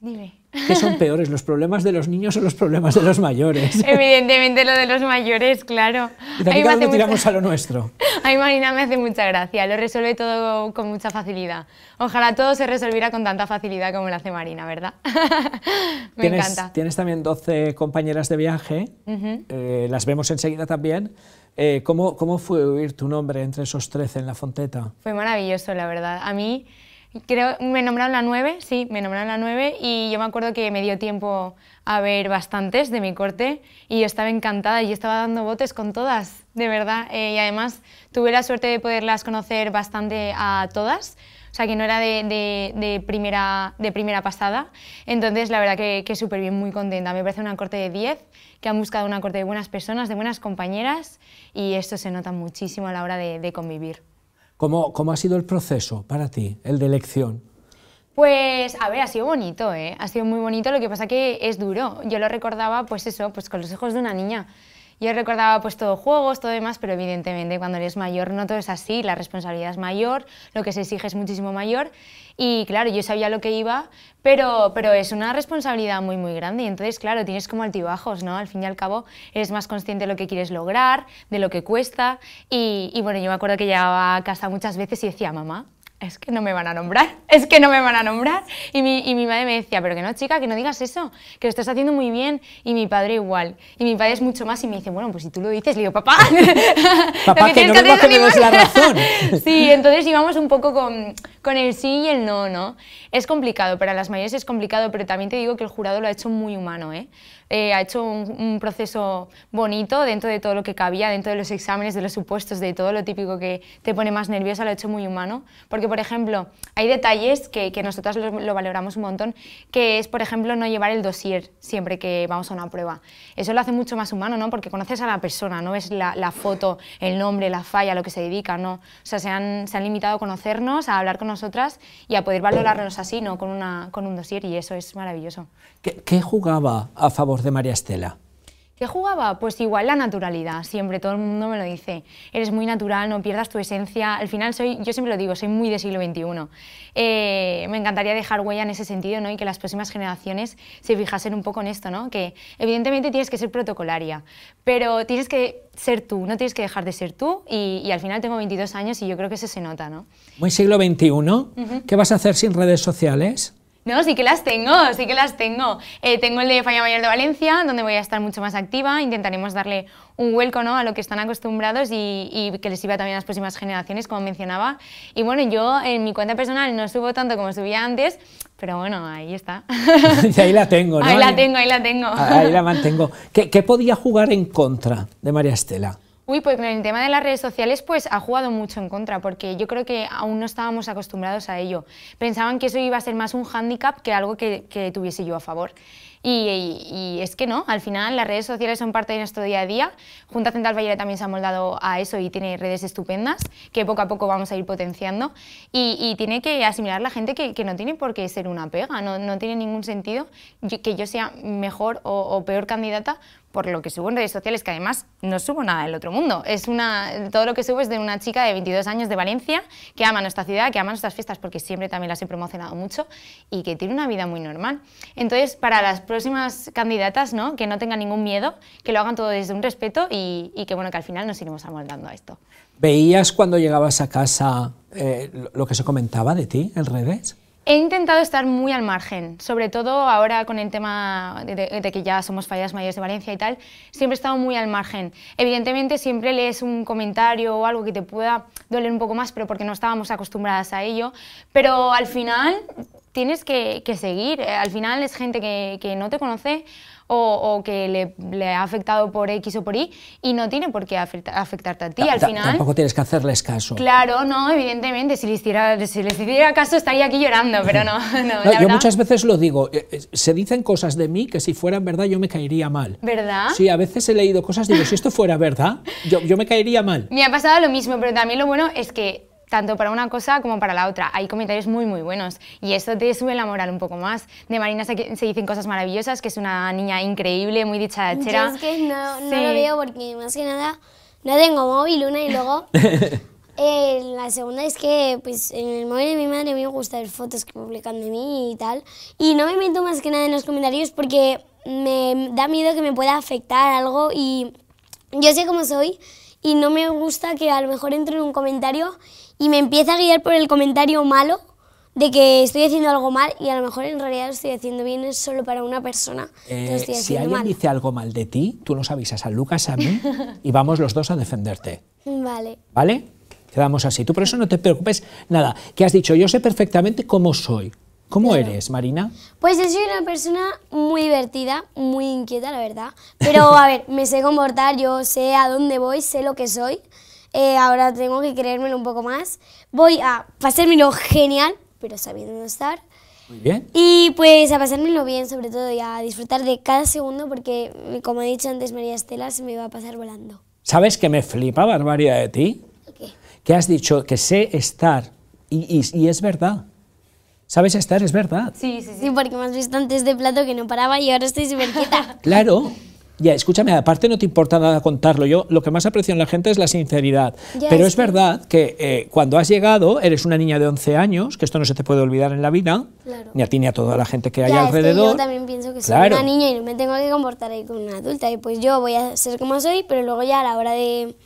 Dime. ¿Qué son peores, los problemas de los niños o los problemas de los mayores? Evidentemente lo de los mayores, claro. Y también cada tiramos a lo nuestro. A Marina me hace mucha gracia, lo resuelve todo con mucha facilidad. Ojalá todo se resolviera con tanta facilidad como lo hace Marina, ¿verdad? me encanta. Tienes también 12 compañeras de viaje, eh, las vemos enseguida también. Eh, ¿cómo, ¿Cómo fue oír tu nombre entre esos 13 en la Fonteta? Fue maravilloso, la verdad. A mí creo, me nombraron la 9, sí, me nombraron la 9 y yo me acuerdo que me dio tiempo a ver bastantes de mi corte y yo estaba encantada y estaba dando botes con todas, de verdad. Eh, y además tuve la suerte de poderlas conocer bastante a todas, o sea que no era de, de, primera, de primera pasada. Entonces la verdad que, súper bien, muy contenta. Me parece una corte de 10, que han buscado una corte de buenas personas, de buenas compañeras y esto se nota muchísimo a la hora de convivir. ¿Cómo, ¿Cómo ha sido el proceso para ti, el de elección? Pues, a ver, ha sido bonito, ¿eh? Ha sido muy bonito, lo que pasa que es duro. Yo lo recordaba, pues eso, pues con los ojos de una niña. Yo recordaba pues todo juegos, todo demás, pero evidentemente cuando eres mayor no todo es así, la responsabilidad es mayor, lo que se exige es muchísimo mayor y claro, yo sabía lo que iba, pero, pero es una responsabilidad muy muy grande y entonces claro, tienes como altibajos, ¿no? Al fin y al cabo eres más consciente de lo que quieres lograr, de lo que cuesta y, y bueno, yo me acuerdo que llegaba a casa muchas veces y decía, mamá, es que no me van a nombrar, es que no me van a nombrar. Y mi, madre me decía, pero que no, chica, que no digas eso, que lo estás haciendo muy bien. Y mi padre igual. Y mi padre es mucho más y me dice, bueno, pues si tú lo dices, le digo, papá, papá que, no la razón. sí, entonces íbamos un poco con, el sí y el no, ¿no? Es complicado, para las mayores es complicado, pero también te digo que el jurado lo ha hecho muy humano, ¿eh? ¿eh? ha hecho un, un, proceso bonito dentro de todo lo que cabía, dentro de los exámenes, de los supuestos, de todo lo típico que te pone más nerviosa, lo ha hecho muy humano, porque por ejemplo, hay detalles que, que nosotras lo, valoramos un montón, que es, por ejemplo, no llevar el dossier siempre que vamos a una prueba. Eso lo hace mucho más humano, ¿no? Porque conoces a la persona, no es la, foto, el nombre, la falla, lo que se dedica, ¿no? O sea, se han, limitado a conocernos, a hablar con nosotras y a poder valorarnos así, ¿no? Con, con un dossier y eso es maravilloso. qué jugaba a favor de María Estela? ¿Qué jugaba? Pues igual la naturalidad, siempre todo el mundo me lo dice. Eres muy natural, no pierdas tu esencia. Al final soy, yo siempre lo digo, soy muy de siglo XXI. Eh, me encantaría dejar huella en ese sentido ¿no? y que las próximas generaciones se fijasen un poco en esto, ¿no? que evidentemente tienes que ser protocolaria, pero tienes que ser tú, no tienes que dejar de ser tú y, al final tengo 22 años y yo creo que eso se nota. ¿no? Muy siglo XXI, ¿qué vas a hacer sin redes sociales? No, sí que las tengo, sí que las tengo. Eh, tengo el de Falla Mayor de Valencia, donde voy a estar mucho más activa. Intentaremos darle un vuelco ¿no? a lo que están acostumbrados y, que les sirva también a las próximas generaciones, como mencionaba. Y bueno, yo en mi cuenta personal no subo tanto como subía antes, pero bueno, ahí está. ahí la tengo, ¿no? Ahí la tengo, ahí la tengo. Ahí la mantengo. qué podía jugar en contra de María Estela? Uy, pues el tema de las redes sociales pues ha jugado mucho en contra, porque yo creo que aún no estábamos acostumbrados a ello. Pensaban que eso iba a ser más un hándicap que algo que, tuviese yo a favor. Y, es que no, al final las redes sociales son parte de nuestro día a día. Junta Central Vallera también se ha moldado a eso y tiene redes estupendas que poco a poco vamos a ir potenciando. Y, tiene que asimilar la gente que, no tiene por qué ser una pega, no, tiene ningún sentido que yo sea mejor o peor candidata por lo que subo en redes sociales, que además no subo nada del otro mundo. Es una, todo lo que subo es de una chica de 22 años de Valencia que ama nuestra ciudad, que ama nuestras fiestas, porque siempre también las he promocionado mucho y que tiene una vida muy normal. Entonces, para las próximas candidatas, ¿no? que no tengan ningún miedo, que lo hagan todo desde un respeto y, que, bueno, que al final nos iremos amoldando a esto. ¿Veías cuando llegabas a casa eh, lo que se comentaba de ti en redes? He intentado estar muy al margen, sobre todo ahora con el tema de, que ya somos fallas mayores de Valencia y tal, siempre he estado muy al margen. Evidentemente siempre lees un comentario o algo que te pueda doler un poco más, pero porque no estábamos acostumbradas a ello, pero al final tienes que, seguir, al final es gente que no te conoce, o, que le, ha afectado por X o por Y y no tiene por qué afecta, afectarte a ti al final. Tampoco tienes que hacerles caso. Claro, no, evidentemente, si les hiciera, si les caso estaría aquí llorando, pero no. no, yo muchas veces lo digo, eh, eh, se dicen cosas de mí que si fueran verdad yo me caería mal. ¿Verdad? Sí, a veces he leído cosas, digo, si esto fuera verdad, yo, yo me caería mal. Me ha pasado lo mismo, pero también lo bueno es que tanto para una cosa como para la otra. Hay comentarios muy, muy buenos y esto te sube la moral un poco más. De Marina se, dicen cosas maravillosas, que es una niña increíble, muy chera... Yo es que no, lo veo porque más que nada no tengo móvil, una y luego... Eh, la segunda es que pues, en el móvil de mi madre me gusta ver fotos que publican de mí y tal. Y no me meto más que nada en los comentarios porque me da miedo que me pueda afectar algo y yo sé cómo soy y no me gusta que a lo mejor entre en un comentario y me empieza a guiar por el comentario malo de que estoy haciendo algo mal y a lo mejor en realidad lo estoy haciendo bien es solo para una persona. Eh, si alguien dice algo mal de ti, tú nos avisas a Lucas, a mí, y vamos los dos a defenderte. Vale. ¿Vale? Quedamos así. Tú por eso no te preocupes nada. Que has dicho, yo sé perfectamente cómo soy. ¿Cómo eres, Marina? Pues yo soy una persona muy divertida, muy inquieta, la verdad. Pero, a ver, me sé comportar, yo sé a dónde voy, sé lo que soy. Eh, ahora tengo que creérmelo un poco más. Voy a pasármelo genial, pero sabiendo estar. Muy bien. Y pues a pasármelo bien, sobre todo, y a disfrutar de cada segundo, porque como he dicho antes, María Estela se me iba a pasar volando. ¿Sabes que me flipa, Barbaria, de ti? ¿Qué? Que has dicho que sé estar, y, y, es verdad. ¿Sabes estar? Es verdad. Sí, sí, sí. porque me has visto antes de plato que no paraba y ahora estoy súper claro, ya, escúchame, aparte no te importa nada contarlo. Yo lo que más aprecio en la gente es la sinceridad. Pero es, verdad que eh, cuando has llegado, eres una niña de 11 años, que esto no se te puede olvidar en la vida, ni a ti ni a toda la gente que hay alrededor. yo también pienso que soy una niña y me tengo que comportar ahí como una adulta. Y pues yo voy a ser como soy, pero luego ya a la hora de,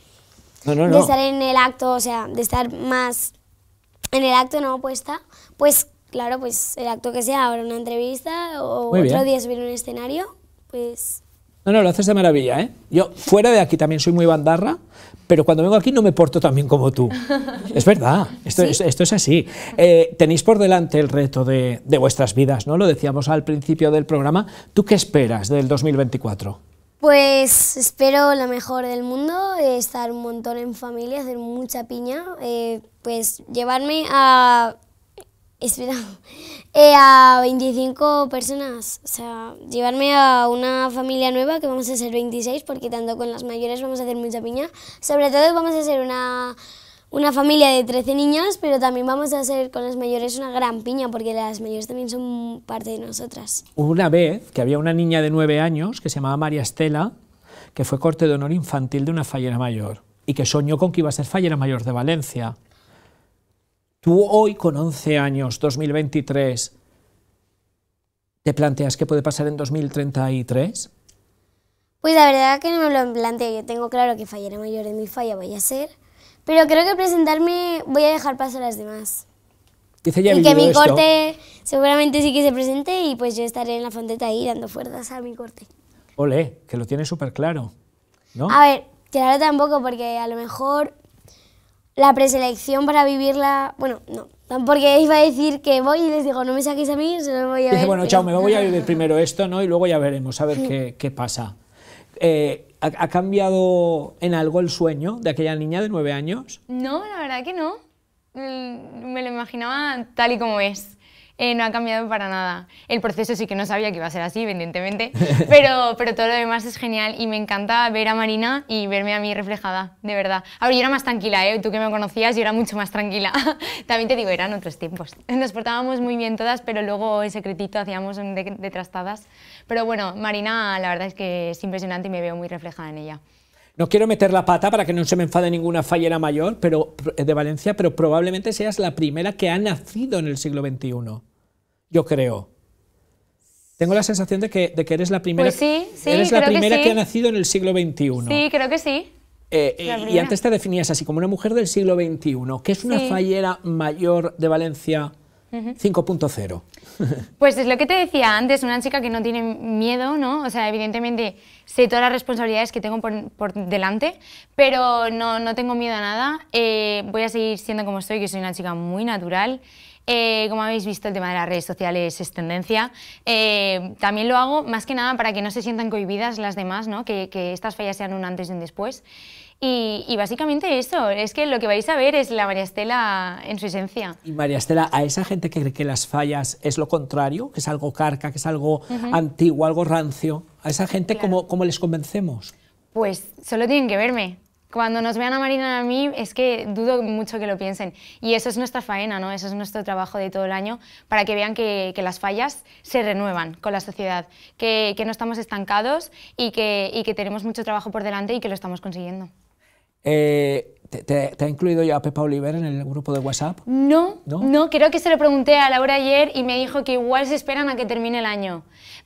estar en el acto, o sea, de estar más en el acto no opuesta, pues claro, pues el acto que sea, ahora una entrevista o otro día subir un escenario, pues... No, no, lo haces de maravilla, ¿eh? Yo fuera de aquí también soy muy bandarra, pero cuando vengo aquí no me porto tan bien como tú. Es verdad, esto, esto, es así. Eh, tenéis por delante el reto de, vuestras vidas, ¿no? Lo decíamos al principio del programa. ¿Tú qué esperas del 2024? Pues espero lo mejor del mundo, eh, estar un montón en familia, hacer mucha piña, eh, pues llevarme a espera, eh, a 25 personas. O sea, llevarme a una familia nueva, que vamos a ser 26, porque tanto con las mayores vamos a hacer mucha piña. Sobre todo vamos a ser una, familia de 13 niños, pero también vamos a hacer con las mayores una gran piña, porque las mayores también son parte de nosotras. Una vez que había una niña de 9 años, que se llamaba María Estela, que fue corte de honor infantil de una fallera mayor, y que soñó con que iba a ser fallera mayor de Valencia. Tú hoy con 11 años, 2023, ¿te planteas qué puede pasar en 2033? Pues la verdad que no me lo planteo, yo tengo claro que fallaré mayor de mi falla vaya a ser, pero creo que presentarme voy a dejar paso a las demás. Dice, y que mi corte seguramente sí que se presente y pues yo estaré en la fonteta ahí dando fuerzas a mi corte. Ole, que lo tiene súper claro, ¿no? A ver, claro tampoco, porque a lo mejor la preselección para vivirla. Bueno, no. Porque iba a decir que voy y les digo, no me saquéis a mí, se lo voy a Dice, bueno, chao, me voy a vivir primero esto, ¿no? Y luego ya veremos a ver qué, pasa. Eh, ¿ha, ¿ha, cambiado en algo el sueño de aquella niña de nueve años? No, la verdad que no. Mm, me lo imaginaba tal y como es. Eh, no ha cambiado para nada. El proceso sí que no sabía que iba a ser así, evidentemente, pero, pero todo lo demás es genial y me encanta ver a Marina y verme a mí reflejada, de verdad. Ahora, yo era más tranquila, ¿eh? tú que me conocías, yo era mucho más tranquila. También te digo, eran otros tiempos. Nos portábamos muy bien todas, pero luego en secretito hacíamos de, trastadas. Pero bueno, Marina, la verdad es que es impresionante y me veo muy reflejada en ella. No quiero meter la pata para que no se me enfade ninguna fallera mayor pero, eh, de Valencia, pero probablemente seas la primera que ha nacido en el siglo XXI yo creo. Tengo la sensación de que, de que eres la primera, pues sí, eres la primera que, ha nacido en el siglo XXI. Sí, creo que sí. Eh, eh, y antes te definías así como una mujer del siglo XXI. que es una fallera mayor de Valencia 5.0? Pues es lo que te decía antes, una chica que no tiene miedo, ¿no? O sea, evidentemente sé todas las responsabilidades que tengo por, delante, pero no, tengo miedo a nada. Eh, voy a seguir siendo como estoy, que soy una chica muy natural. Eh, como habéis visto, el tema de las redes sociales es tendencia. Eh, también lo hago más que nada para que no se sientan cohibidas las demás, que, estas fallas sean un antes y un después. Y, básicamente eso, es que lo que vais a ver es la María Estela en su esencia. Y María Estela, a esa gente que cree que las fallas es lo contrario, que es algo carca, que es algo antiguo, algo rancio, a esa gente, ¿cómo les convencemos? Pues solo tienen que verme cuando nos vean a Marina y a mí, es que dudo mucho que lo piensen. Y eso es nuestra faena, ¿no? Eso es nuestro trabajo de todo el año, para que vean que, las fallas se renuevan con la sociedad, que, no estamos estancados y que, tenemos mucho trabajo por delante y que lo estamos consiguiendo. Eh, ¿Te, ha incluido ya a Pepa Oliver en el grupo de WhatsApp? No, no, creo que se lo pregunté a Laura ayer y me dijo que igual se esperan a que termine el año.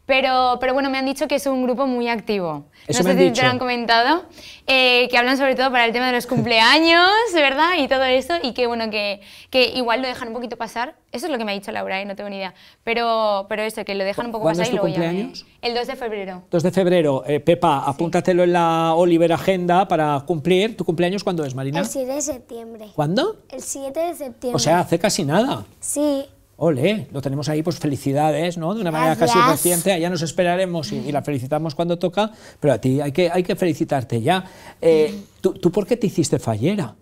Pero, pero bueno, me han dicho que es un grupo muy activo. Eso no sé si te lo han comentado. Eh, que hablan sobre todo para el tema de los cumpleaños, ¿verdad? Y todo eso. Y que bueno, que, que, igual lo dejan un poquito pasar. Eso es lo que me ha dicho Laura, y ¿eh? no tengo ni idea. Pero, pero eso, que lo dejan un poco pasar es tu ya. luego cumpleaños? tu cumpleaños? El 2 de febrero. 2 de febrero. Eh, Pepa, apúntatelo en la Oliver Agenda para cumplir. ¿Tu cumpleaños cuándo es, Marina? El 7 de septiembre. ¿Cuándo? El 7 de septiembre. O sea, hace casi nada. Sí. Ole, lo tenemos ahí, pues felicidades, ¿no? De una manera casi reciente, allá nos esperaremos y, la felicitamos cuando toca, pero a ti hay que, hay que felicitarte ya. Eh, mm. ¿tú, por qué te hiciste fallera?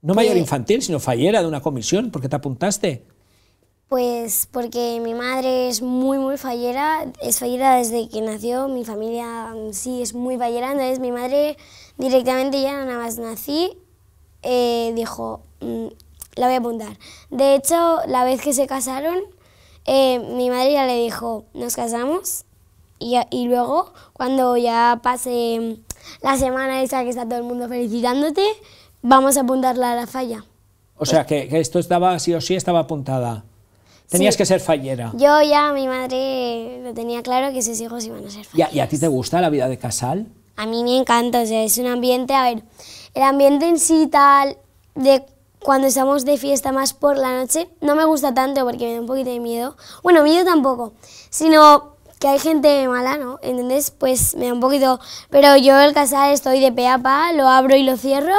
No mayor pues infantil, sino fallera de una comisión, ¿por qué te apuntaste? Pues porque mi madre es muy, muy fallera, es fallera desde que nació, mi familia mm, sí es muy fallera, entonces mi madre Directamente ya nada más nací, eh, dijo, mm, la voy a apuntar. De hecho, la vez que se casaron, eh, mi madre ya le dijo, nos casamos. Y, luego, cuando ya pase mm, la semana esa que está todo el mundo felicitándote, vamos a apuntarla a la falla. O sea, que, esto estaba, sí o sí, estaba apuntada. Tenías que ser fallera. Yo ya, mi madre lo tenía claro que sus hijos iban a ser falleros. ¿Y a ti te gusta la vida de casal? a mí me encanta, o sea, es un ambiente, a ver, el ambiente en sí tal, de cuando estamos de fiesta más por la noche, no me gusta tanto porque me da un poquito de miedo, bueno, miedo tampoco, sino que hay gente mala, ¿no? ¿Entendés? pues me da un poquito, pero yo el casal estoy de pe a pa, lo abro y lo cierro,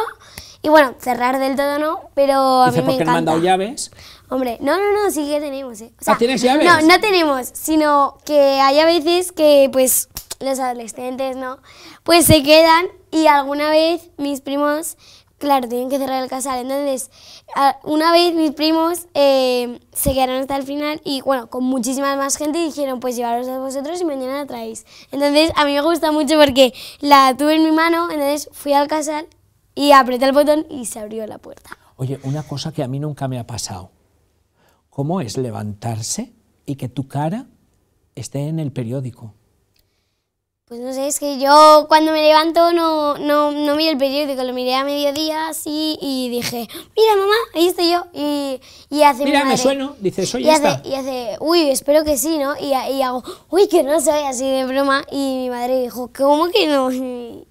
y bueno, cerrar del todo no, pero a mí me encanta. han mandado llaves? Hombre, no, no, no, sí que tenemos, ¿eh? O ¿Ah, sea, ¿Tienes llaves? No, no tenemos, sino que hay a veces que, pues, los adolescentes no, pues se quedan y alguna vez mis primos, claro, tienen que cerrar el casal, entonces una vez mis primos eh, se quedaron hasta el final y bueno, con muchísima más gente dijeron pues llevaros a vosotros y mañana la traéis. Entonces a mí me gusta mucho porque la tuve en mi mano, entonces fui al casal y apreté el botón y se abrió la puerta. Oye, una cosa que a mí nunca me ha pasado. ¿Cómo es levantarse y que tu cara esté en el periódico? Pues no sé, es que yo cuando me levanto no, no, no miro el periódico, lo miré a mediodía así y dije, mira mamá, ahí estoy yo. Y, hace Mira, mi me sueno, dice soy y y hace, uy, espero que sí, ¿no? Y, y, hago, uy, que no soy así de broma. Y mi madre dijo, ¿cómo que no?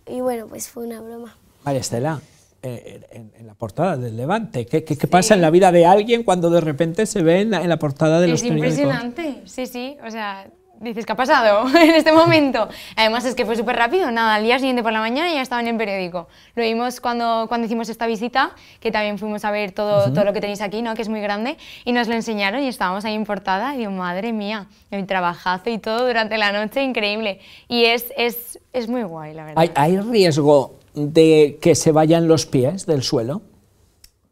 Y, bueno, pues fue una broma. Vale, Estela, eh, en, la portada del Levante. ¿Qué, pasa en la vida de alguien cuando de repente se ve en la, portada de es Es impresionante, sí, sí. O sea, dices, ¿qué ha pasado en este momento? Además es que fue súper rápido, nada, al día siguiente por la mañana ya estaba en el periódico. Lo vimos cuando, cuando hicimos esta visita, que también fuimos a ver todo, todo lo que tenéis aquí, ¿no? que es muy grande, y nos lo enseñaron y estábamos ahí en portada, y digo, madre mía, el trabajazo y todo durante la noche, increíble. Y es, es, es muy guay, la verdad. ¿Hay, ¿Hay riesgo de que se vayan los pies del suelo?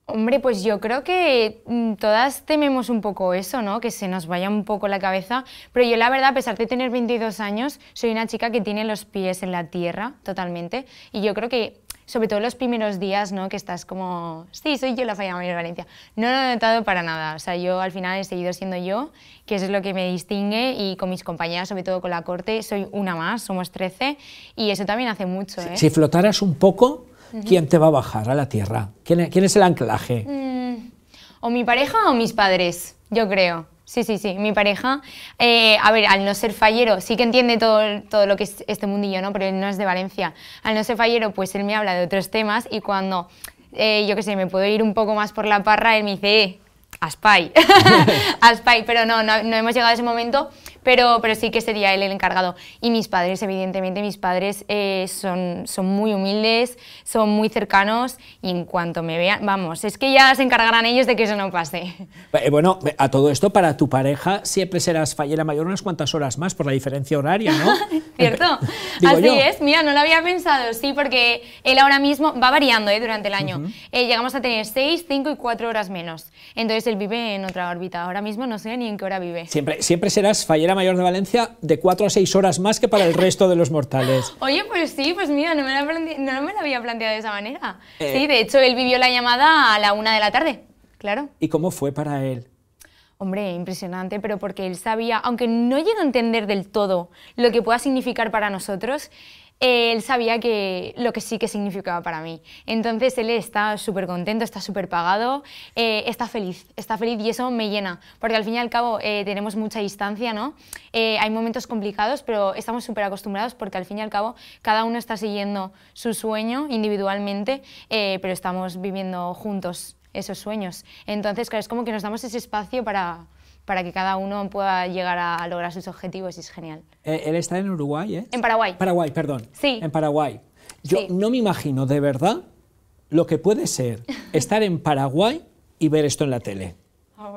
Hombre, pues yo creo que mm, todas tememos un poco eso, ¿no? Que se nos vaya un poco la cabeza. Pero yo la verdad, a pesar de tener 22 años, soy una chica que tiene los pies en la tierra totalmente. Y yo creo que, sobre todo los primeros días, ¿no? Que estás como, sí, soy yo la falla mayor de Valencia. No lo he notado para nada. O sea, yo al final he seguido siendo yo, que eso es lo que me distingue. Y con mis compañeras, sobre todo con la corte, soy una más, somos 13. Y eso también hace mucho, ¿eh? Si flotaras un poco ¿quién te va a bajar a la tierra? ¿Quién, es el anclaje? Mm, o mi pareja o mis padres, yo creo. Sí, sí, sí, mi pareja, eh, a ver, al no ser fallero, sí que entiende todo, todo lo que es este mundillo, ¿no? Pero él no es de Valencia. Al no ser fallero, pues él me habla de otros temas y cuando, eh, yo qué sé, me puedo ir un poco más por la parra, él me dice, eh, Aspay, pero no, no hemos llegado a ese momento pero, pero sí que sería él el encargado. Y mis padres, evidentemente, mis padres eh, son, son muy humildes, son muy cercanos y en cuanto me vean, vamos, es que ya se encargarán ellos de que eso no pase. Eh, bueno, a todo esto, para tu pareja siempre serás fallera mayor unas cuantas horas más por la diferencia horaria, ¿no? Cierto, así es, mira, no lo había pensado, sí, porque él ahora mismo va variando ¿eh? durante el año. Eh, llegamos a tener 6, 5 y 4 horas menos. Entonces él vive en otra órbita, ahora mismo no sé ni en qué hora vive. Siempre, siempre serás fallera Mayor de Valencia de cuatro a seis horas más que para el resto de los mortales. Oye, pues sí, pues mira, no me la, había planteado de esa manera. Eh. Sí, de hecho, él vivió la llamada a la una de la tarde, claro. ¿Y cómo fue para él? Hombre, impresionante, pero porque él sabía, aunque no llega a entender del todo lo que pueda significar para nosotros, él sabía que lo que sí que significaba para mí. Entonces él está súper contento, está súper pagado, eh, está feliz, está feliz y eso me llena, porque al fin y al cabo eh, tenemos mucha distancia, ¿no? Eh, hay momentos complicados, pero estamos súper acostumbrados porque al fin y al cabo cada uno está siguiendo su sueño individualmente, pero estamos viviendo juntos esos sueños. Entonces, claro, es como que nos damos ese espacio para, para que cada uno pueda llegar a lograr sus objetivos y es genial. El eh, estar en Uruguay, ¿eh? En Paraguay. Paraguay, perdón. Sí. En Paraguay. Yo no me imagino de verdad lo que puede ser estar en Paraguay y ver esto en la tele. Ahora.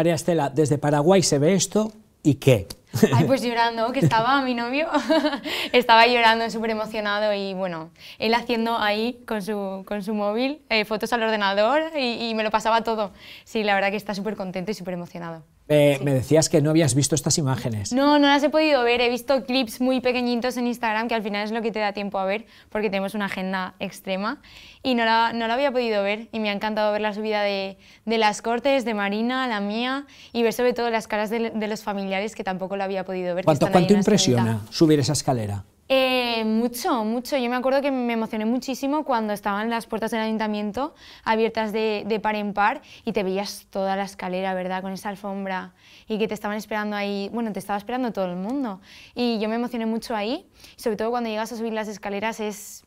María Estela, desde Paraguay se ve esto y qué. Ay, pues llorando, que estaba mi novio, estaba llorando, súper emocionado y bueno, él haciendo ahí con su, móvil eh, fotos al ordenador y me lo pasaba todo. Sí, la verdad que está súper contento y súper emocionado. Me decías que no habías visto estas imágenes. No, no las he podido ver. He visto clips muy pequeñitos en Instagram, que al final es lo que te da tiempo a ver, porque tenemos una agenda extrema. Y no la, había podido ver. Y me ha encantado ver la subida de, las cortes, de Marina, la mía, y ver sobre todo las caras de, de los familiares, que tampoco la había podido ver. ¿Cuánto, ¿cuánto impresiona subir esa escalera? Eh, mucho, mucho. Yo me acuerdo que me emocioné muchísimo cuando estaban las puertas del ayuntamiento abiertas de, par en par y te veías toda la escalera, ¿verdad? Con esa alfombra y que te estaban esperando ahí. Bueno, te estaba esperando todo el mundo. Y yo me emocioné mucho ahí. Sobre todo cuando llegas a subir las escaleras es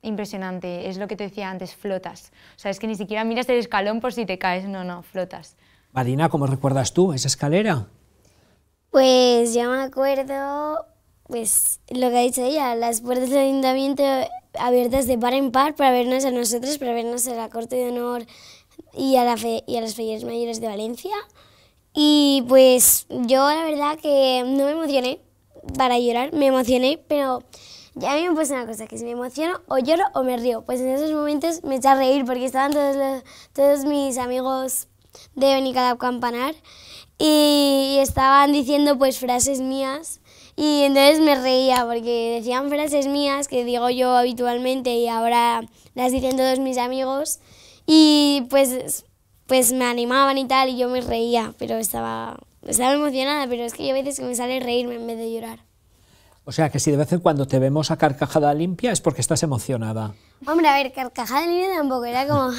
impresionante. Es lo que te decía antes, flotas. O sea, es que ni siquiera miras el escalón por si te caes. No, no, flotas. Marina, ¿cómo recuerdas tú esa escalera? Pues ya me acuerdo pues lo que ha dicho ella, las puertas del ayuntamiento abiertas de par en par para vernos a nosotros, para vernos a la Corte de Honor y a, la y a las Ferias Mayores de Valencia. Y pues yo la verdad que no me emocioné para llorar, me emocioné, pero ya a mí me pasa una cosa, que si me emociono o lloro o me río. Pues en esos momentos me echa a reír porque estaban todos, todos mis amigos de Benicalap Campanar y estaban diciendo pues frases mías y entonces me reía porque decían frases mías que digo yo habitualmente y ahora las dicen todos mis amigos. Y pues, pues me animaban y tal y yo me reía, pero estaba, estaba emocionada, pero es que yo a veces que me sale reírme en vez de llorar. O sea que si de vez en cuando te vemos a carcajada limpia es porque estás emocionada. Hombre, a ver, carcajada limpia tampoco, era como...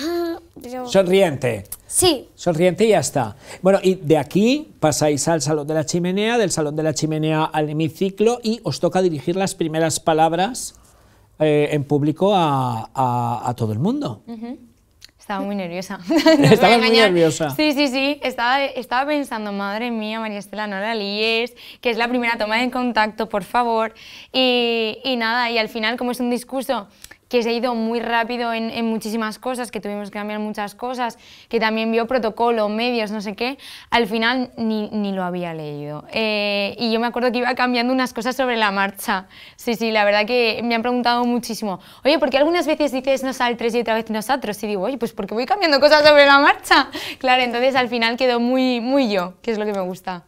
Sonriente. Sí. Sonriente y ya está. Bueno, y de aquí pasáis al Salón de la Chimenea, del Salón de la Chimenea al hemiciclo y os toca dirigir las primeras palabras eh, en público a, todo el mundo. Estaba muy nerviosa. Estaba muy nerviosa. Sí, sí, sí. Estaba, estaba pensando, madre mía, María Estela, no la líes, que es la primera toma de contacto, por favor. y nada, y al final, como es un discurso que se ha ido muy rápido en, muchísimas cosas, que tuvimos que cambiar muchas cosas, que también vio protocolo, medios, no sé qué, al final ni, ni lo había leído. Eh, y yo me acuerdo que iba cambiando unas cosas sobre la marcha. Sí, sí, la verdad que me han preguntado muchísimo, oye, ¿por qué algunas veces dices nosaltres y otra vez nosotros? Y digo, oye, pues porque voy cambiando cosas sobre la marcha. Claro, entonces al final quedó muy, muy yo, que es lo que me gusta.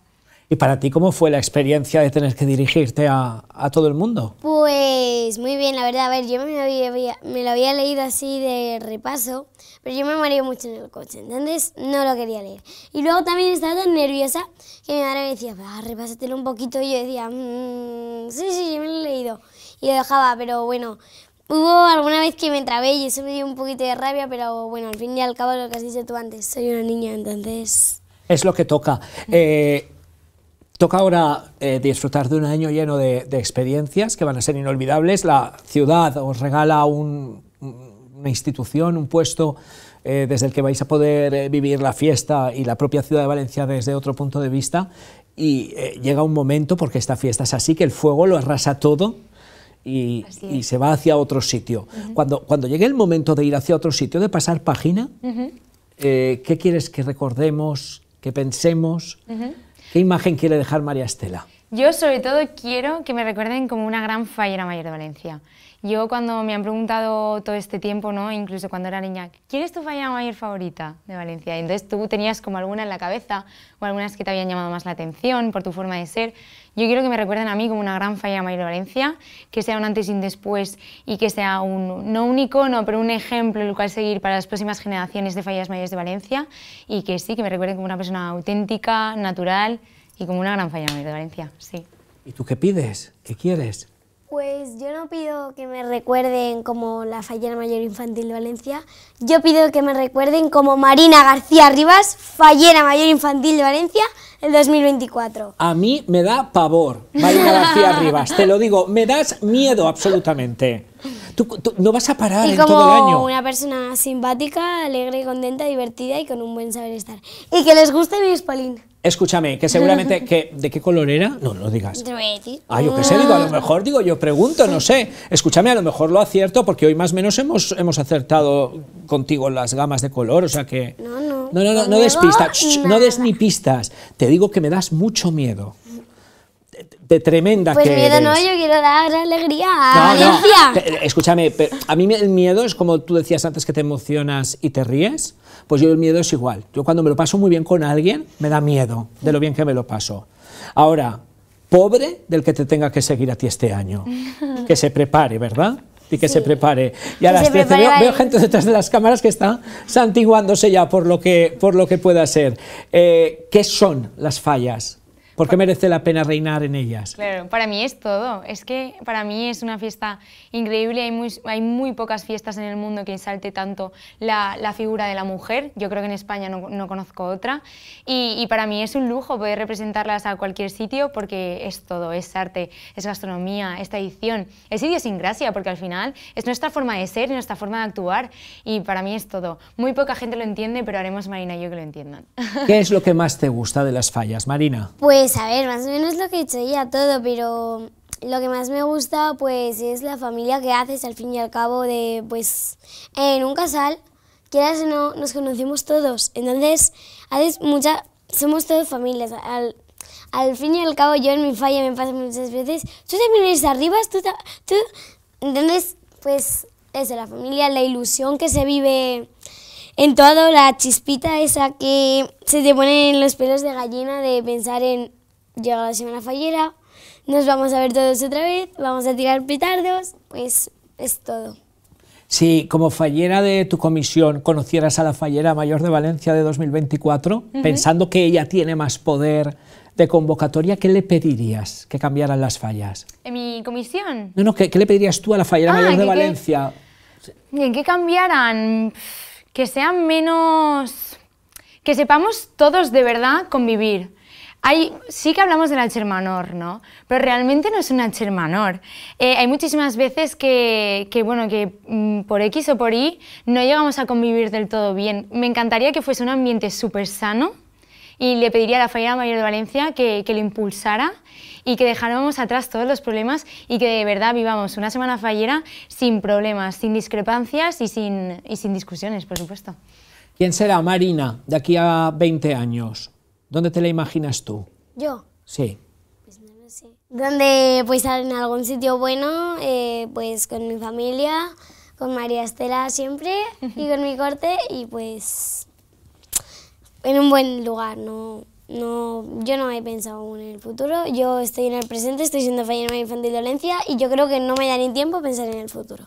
¿Y para ti cómo fue la experiencia de tener que dirigirte a, todo el mundo? Pues muy bien, la verdad. A ver, yo me lo, había, leído así de repaso, pero yo me mareo mucho en el coche, entonces no lo quería leer. Y luego también estaba tan nerviosa que mi madre me decía, repásatelo un poquito, y yo decía, mmm, sí, sí, yo me lo he leído. Y lo dejaba, pero bueno, Hubo alguna vez que me trabé y eso me dio un poquito de rabia, pero bueno, al fin y al cabo lo que has dicho tú antes, soy una niña, entonces... Es lo que toca. Eh, Toca ahora eh, disfrutar de un año lleno de, experiencias que van a ser inolvidables. La ciudad os regala una institución, un puesto eh, desde el que vais a poder eh, vivir la fiesta y la propia ciudad de Valencia desde otro punto de vista. Y llega un momento, porque esta fiesta es así, que el fuego lo arrasa todo y, se va hacia otro sitio. cuando, llegue el momento de ir hacia otro sitio, de pasar página, ¿qué quieres que recordemos, que pensemos? ¿Qué imagen quiere dejar María Estela? Yo sobre todo quiero que me recuerden como una gran fallera mayor de Valencia. Yo cuando me han preguntado todo este tiempo, ¿no? incluso cuando era niña, ¿quién es tu falla mayor favorita de Valencia? Y entonces tú tenías como alguna en la cabeza o algunas que te habían llamado más la atención por tu forma de ser. Yo quiero que me recuerden a mí como una gran falla mayor de Valencia, que sea un antes y un después y que sea un, no un icono, pero un ejemplo el cual seguir para las próximas generaciones de fallas mayores de Valencia y que sí, que me recuerden como una persona auténtica, natural y como una gran falla mayor de Valencia, sí. ¿Y tú qué pides? ¿Qué quieres? Pues yo no pido que me recuerden como la fallera mayor infantil de Valencia, yo pido que me recuerden como Marina García Rivas, fallera mayor infantil de Valencia el 2024. A mí me da pavor, Marina García Rivas, te lo digo, me das miedo absolutamente. Tú, no vas a parar todo el año. como una persona simpática, alegre, contenta, divertida y con un buen saber estar. Y que les guste mi espolín. Escúchame, que seguramente que de qué color era, no lo digas. Ah, yo qué sé, digo, a lo mm. mejor digo, yo pregunto, no sé. Escúchame, a lo mejor lo acierto porque hoy más o menos hemos hemos acertado contigo las gamas de color, o sea que No, no. No, no, no, no des pistas, no des ni pistas. Te digo que me das mucho miedo de tremenda pues miedo no, yo quiero dar alegría. Escúchame, a mí el miedo es como tú decías antes que te emocionas y te ríes, pues yo el miedo es igual. Yo cuando me lo paso muy bien con alguien, me da miedo de lo bien que me lo paso. Ahora, pobre del que te tenga que seguir a ti este año. Que se prepare, ¿verdad? y que se prepare. Y las veo, gente detrás de las cámaras que está santiguándose ya por lo que, por lo que pueda ser. Eh, ¿Qué son las fallas? ¿Por qué merece la pena reinar en ellas? Claro, para mí es todo. Es que para mí es una fiesta increíble. Hay muy, hay muy pocas fiestas en el mundo que salte tanto la, figura de la mujer. Yo creo que en España no, conozco otra. Y, para mí es un lujo poder representarlas a cualquier sitio porque es todo. Es arte, es gastronomía, es tradición, es idiosincrasia porque al final es nuestra forma de ser y nuestra forma de actuar. Y para mí es todo. Muy poca gente lo entiende, pero haremos Marina y yo que lo entiendan. ¿Qué es lo que más te gusta de las fallas, Marina? Pues pues a ver, más o menos lo que he hecho ya todo, pero lo que más me gusta pues es la familia que haces al fin y al cabo de pues eh, en un casal, quieras o no, nos conocemos todos. Entonces, haces mucha, somos todos familias. Al, al fin y al cabo yo en mi falla me pasa muchas veces, tú también eres arriba, tú, tú... Entonces, pues eso, la familia, la ilusión que se vive en todo, la chispita esa que se te pone en los pelos de gallina de pensar en llega la semana fallera, nos vamos a ver todos otra vez, vamos a tirar petardos, pues es todo. Si como fallera de tu comisión conocieras a la fallera mayor de Valencia de 2024, pensando que ella tiene más poder de convocatoria, ¿qué le pedirías que cambiaran las fallas? ¿En mi comisión? No, no, ¿qué, le pedirías tú a la fallera ah, mayor de Valencia? Que, que cambiaran, que sean menos... que sepamos todos de verdad convivir sí que hablamos de la Chermanor, ¿no? Pero realmente no es una Chermanor. Eh, hay muchísimas veces que, bueno, que mm, por X o por Y no llegamos a convivir del todo bien. Me encantaría que fuese un ambiente súper sano y le pediría a la fallera Mayor de Valencia que, lo impulsara y que dejáramos atrás todos los problemas y que de verdad vivamos una semana fallera sin problemas, sin discrepancias y sin, y sin discusiones, por supuesto. ¿Quién será Marina de aquí a 20 años? ¿Dónde te la imaginas tú? ¿Yo? Sí. Pues no lo sé. ¿Dónde? Pues en algún sitio bueno, eh, pues con mi familia, con María Estela siempre y con mi corte y pues en un buen lugar, no... No, yo no he pensado aún en el futuro. Yo estoy en el presente, estoy siendo mi infantil de dolencia y yo creo que no me da ni tiempo pensar en el futuro.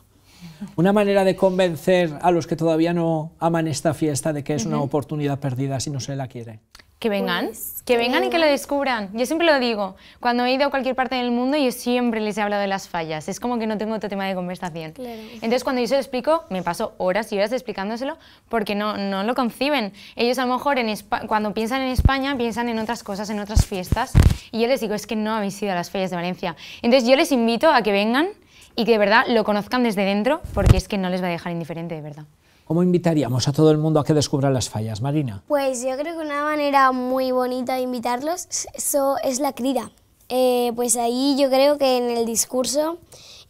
Una manera de convencer a los que todavía no aman esta fiesta de que es una oportunidad perdida si no se la quiere que vengan, pues, que vengan y que lo eh, descubran. Yo siempre lo digo, cuando he ido a cualquier parte del mundo yo siempre les he hablado de las fallas, es como que no tengo otro tema de conversación. Entonces cuando yo se lo explico, me paso horas y horas explicándoselo porque no, no lo conciben. Ellos a lo mejor cuando piensan en España piensan en otras cosas, en otras fiestas y yo les digo, es que no habéis ido a las fallas de Valencia. Entonces yo les invito a que vengan y que de verdad lo conozcan desde dentro porque es que no les va a dejar indiferente, de verdad. ¿Cómo invitaríamos a todo el mundo a que descubra las fallas, Marina? Pues yo creo que una manera muy bonita de invitarlos eso es la crida. Eh, pues ahí yo creo que en el discurso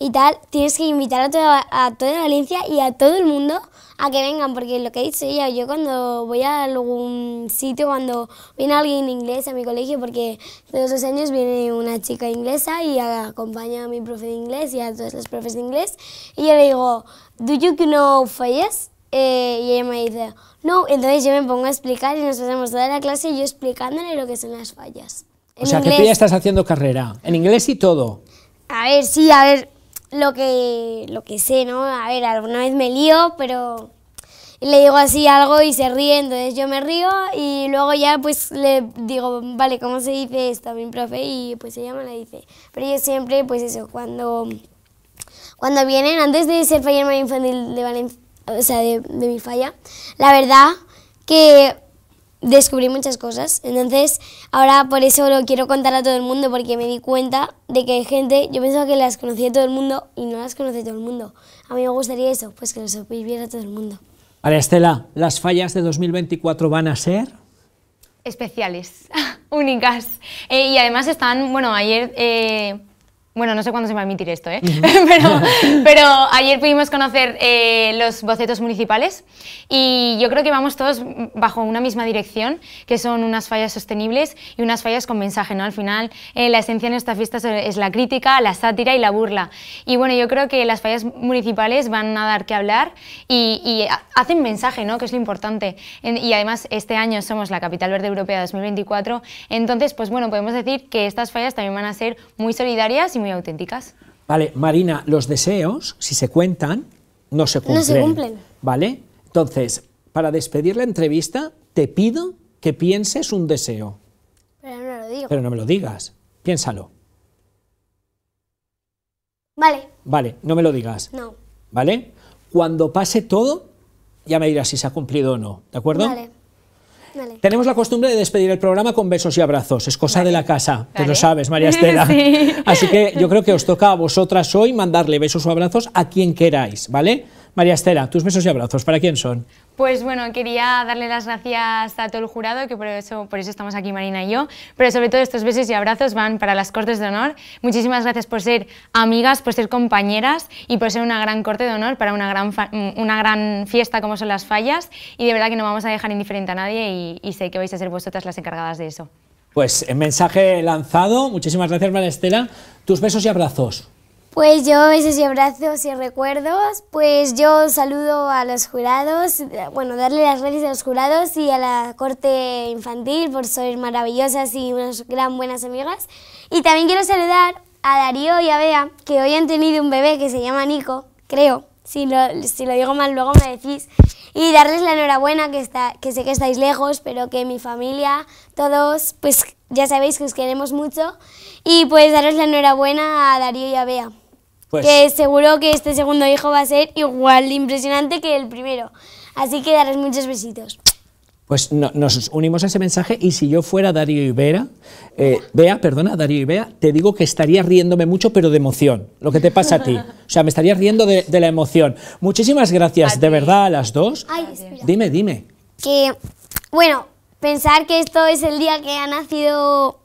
y tal tienes que invitar a toda, a toda Valencia y a todo el mundo a que vengan, porque lo que he dicho ella, yo cuando voy a algún sitio, cuando viene alguien inglés a mi colegio, porque todos los años viene una chica inglesa y acompaña a mi profe de inglés y a todos los profes de inglés, y yo le digo, ¿Do you know fallas? Eh, y ella me dice, no, entonces yo me pongo a explicar y nos pasamos toda la clase yo explicándole lo que son las fallas. o sea, que tú ya estás haciendo carrera, en inglés y todo. A ver, sí, a ver, lo que, lo que sé, ¿no? A ver, alguna vez me lío, pero le digo así algo y se ríe, entonces yo me río y luego ya pues le digo, vale, ¿cómo se dice esto mi profe? Y pues ella me lo dice. Pero yo siempre, pues eso, cuando, cuando vienen, antes de ser fallarma infantil de Valencia, o sea, de, mi falla, la verdad que descubrí muchas cosas. Entonces, ahora por eso lo quiero contar a todo el mundo, porque me di cuenta de que hay gente, yo pensaba que las conocía todo el mundo y no las conoce todo el mundo. A mí me gustaría eso, pues que lo supiera todo el mundo. Vale, Estela, ¿las fallas de 2024 van a ser? Especiales, únicas. Eh, y además están, bueno, ayer... Eh, bueno, no sé cuándo se va a emitir esto, ¿eh? pero, ayer pudimos conocer eh, los bocetos municipales y yo creo que vamos todos bajo una misma dirección, que son unas fallas sostenibles y unas fallas con mensaje. ¿no? Al final, eh, la esencia en esta fiesta es la crítica, la sátira y la burla. Y bueno, yo creo que las fallas municipales van a dar que hablar y, hacen mensaje, ¿no? que es lo importante. y además, este año somos la Capital Verde Europea 2024, entonces, pues bueno, podemos decir que estas fallas también van a ser muy solidarias y muy auténticas. Vale, Marina, los deseos, si se cuentan, no se cumplen. No se cumplen. Vale, entonces, para despedir la entrevista, te pido que pienses un deseo. Pero no lo Pero no me lo digas. Piénsalo. Vale. Vale, no me lo digas. No. ¿Vale? Cuando pase todo, ya me dirás si se ha cumplido o no. ¿De acuerdo? Vale. Tenemos la costumbre de despedir el programa con besos y abrazos. Es cosa de la casa, te lo sabes, María Estela. Así que yo creo que os toca a vosotras hoy mandarle besos o abrazos a quien queráis, ¿vale? María Estela, tus besos y abrazos, ¿para quién son? Pues bueno, quería darle las gracias a todo el jurado, que por eso, por eso estamos aquí Marina y yo, pero sobre todo estos besos y abrazos van para las Cortes de Honor. Muchísimas gracias por ser amigas, por ser compañeras y por ser una gran Corte de Honor para una gran, una gran fiesta como son las fallas y de verdad que no vamos a dejar indiferente a nadie y, sé que vais a ser vosotras las encargadas de eso. Pues el eh, mensaje lanzado, muchísimas gracias María Estela, tus besos y abrazos. Pues yo besos y abrazos y recuerdos. Pues yo saludo a los jurados, bueno, darle las gracias a los jurados y a la corte infantil por ser maravillosas y unas gran buenas amigas. Y también quiero saludar a Darío y a Bea, que hoy han tenido un bebé que se llama Nico, creo. Si lo, si lo digo mal, luego me decís. Y darles la enhorabuena, que, está, que sé que estáis lejos, pero que mi familia, todos, pues ya sabéis que os queremos mucho. Y pues daros la enhorabuena a Darío y a Bea. Pues. que seguro que este segundo hijo va a ser igual impresionante que el primero. Así que darles muchos besitos. Pues nos unimos a ese mensaje y si yo fuera Darío Ibera, eh, Bea, perdona, Darío Ibera, te digo que estaría riéndome mucho, pero de emoción, lo que te pasa a ti. O sea, me estaría riendo de, la emoción. Muchísimas gracias, de verdad, a las dos. Ay, dime, dime. Que, bueno, pensar que esto es el día que ha nacido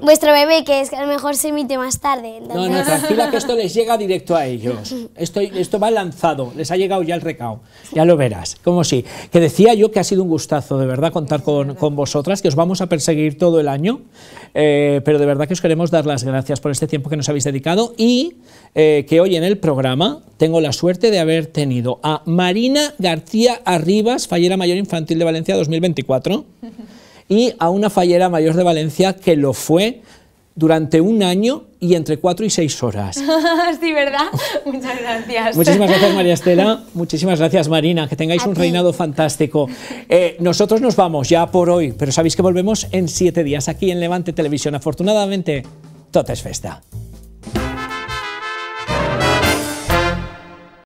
Vuestro bebé, que es que a lo mejor se emite más tarde. No, no, tranquila que esto les llega directo a ellos. Esto, esto va lanzado, les ha llegado ya el recao. Ya lo verás. Como si. Que decía yo que ha sido un gustazo, de verdad, contar con, vosotras, que os vamos a perseguir todo el año. Eh, pero de verdad que os queremos dar las gracias por este tiempo que nos habéis dedicado y eh, que hoy en el programa tengo la suerte de haber tenido a Marina García Arribas, Fallera Mayor Infantil de Valencia 2024. y a una fallera mayor de Valencia que lo fue durante un año y entre cuatro y seis horas. sí, ¿verdad? Muchas gracias. Muchísimas gracias, María Estela. Muchísimas gracias, Marina. Que tengáis un reinado fantástico. Eh, nosotros nos vamos ya por hoy, pero sabéis que volvemos en siete días aquí en Levante Televisión. Afortunadamente, todo es festa.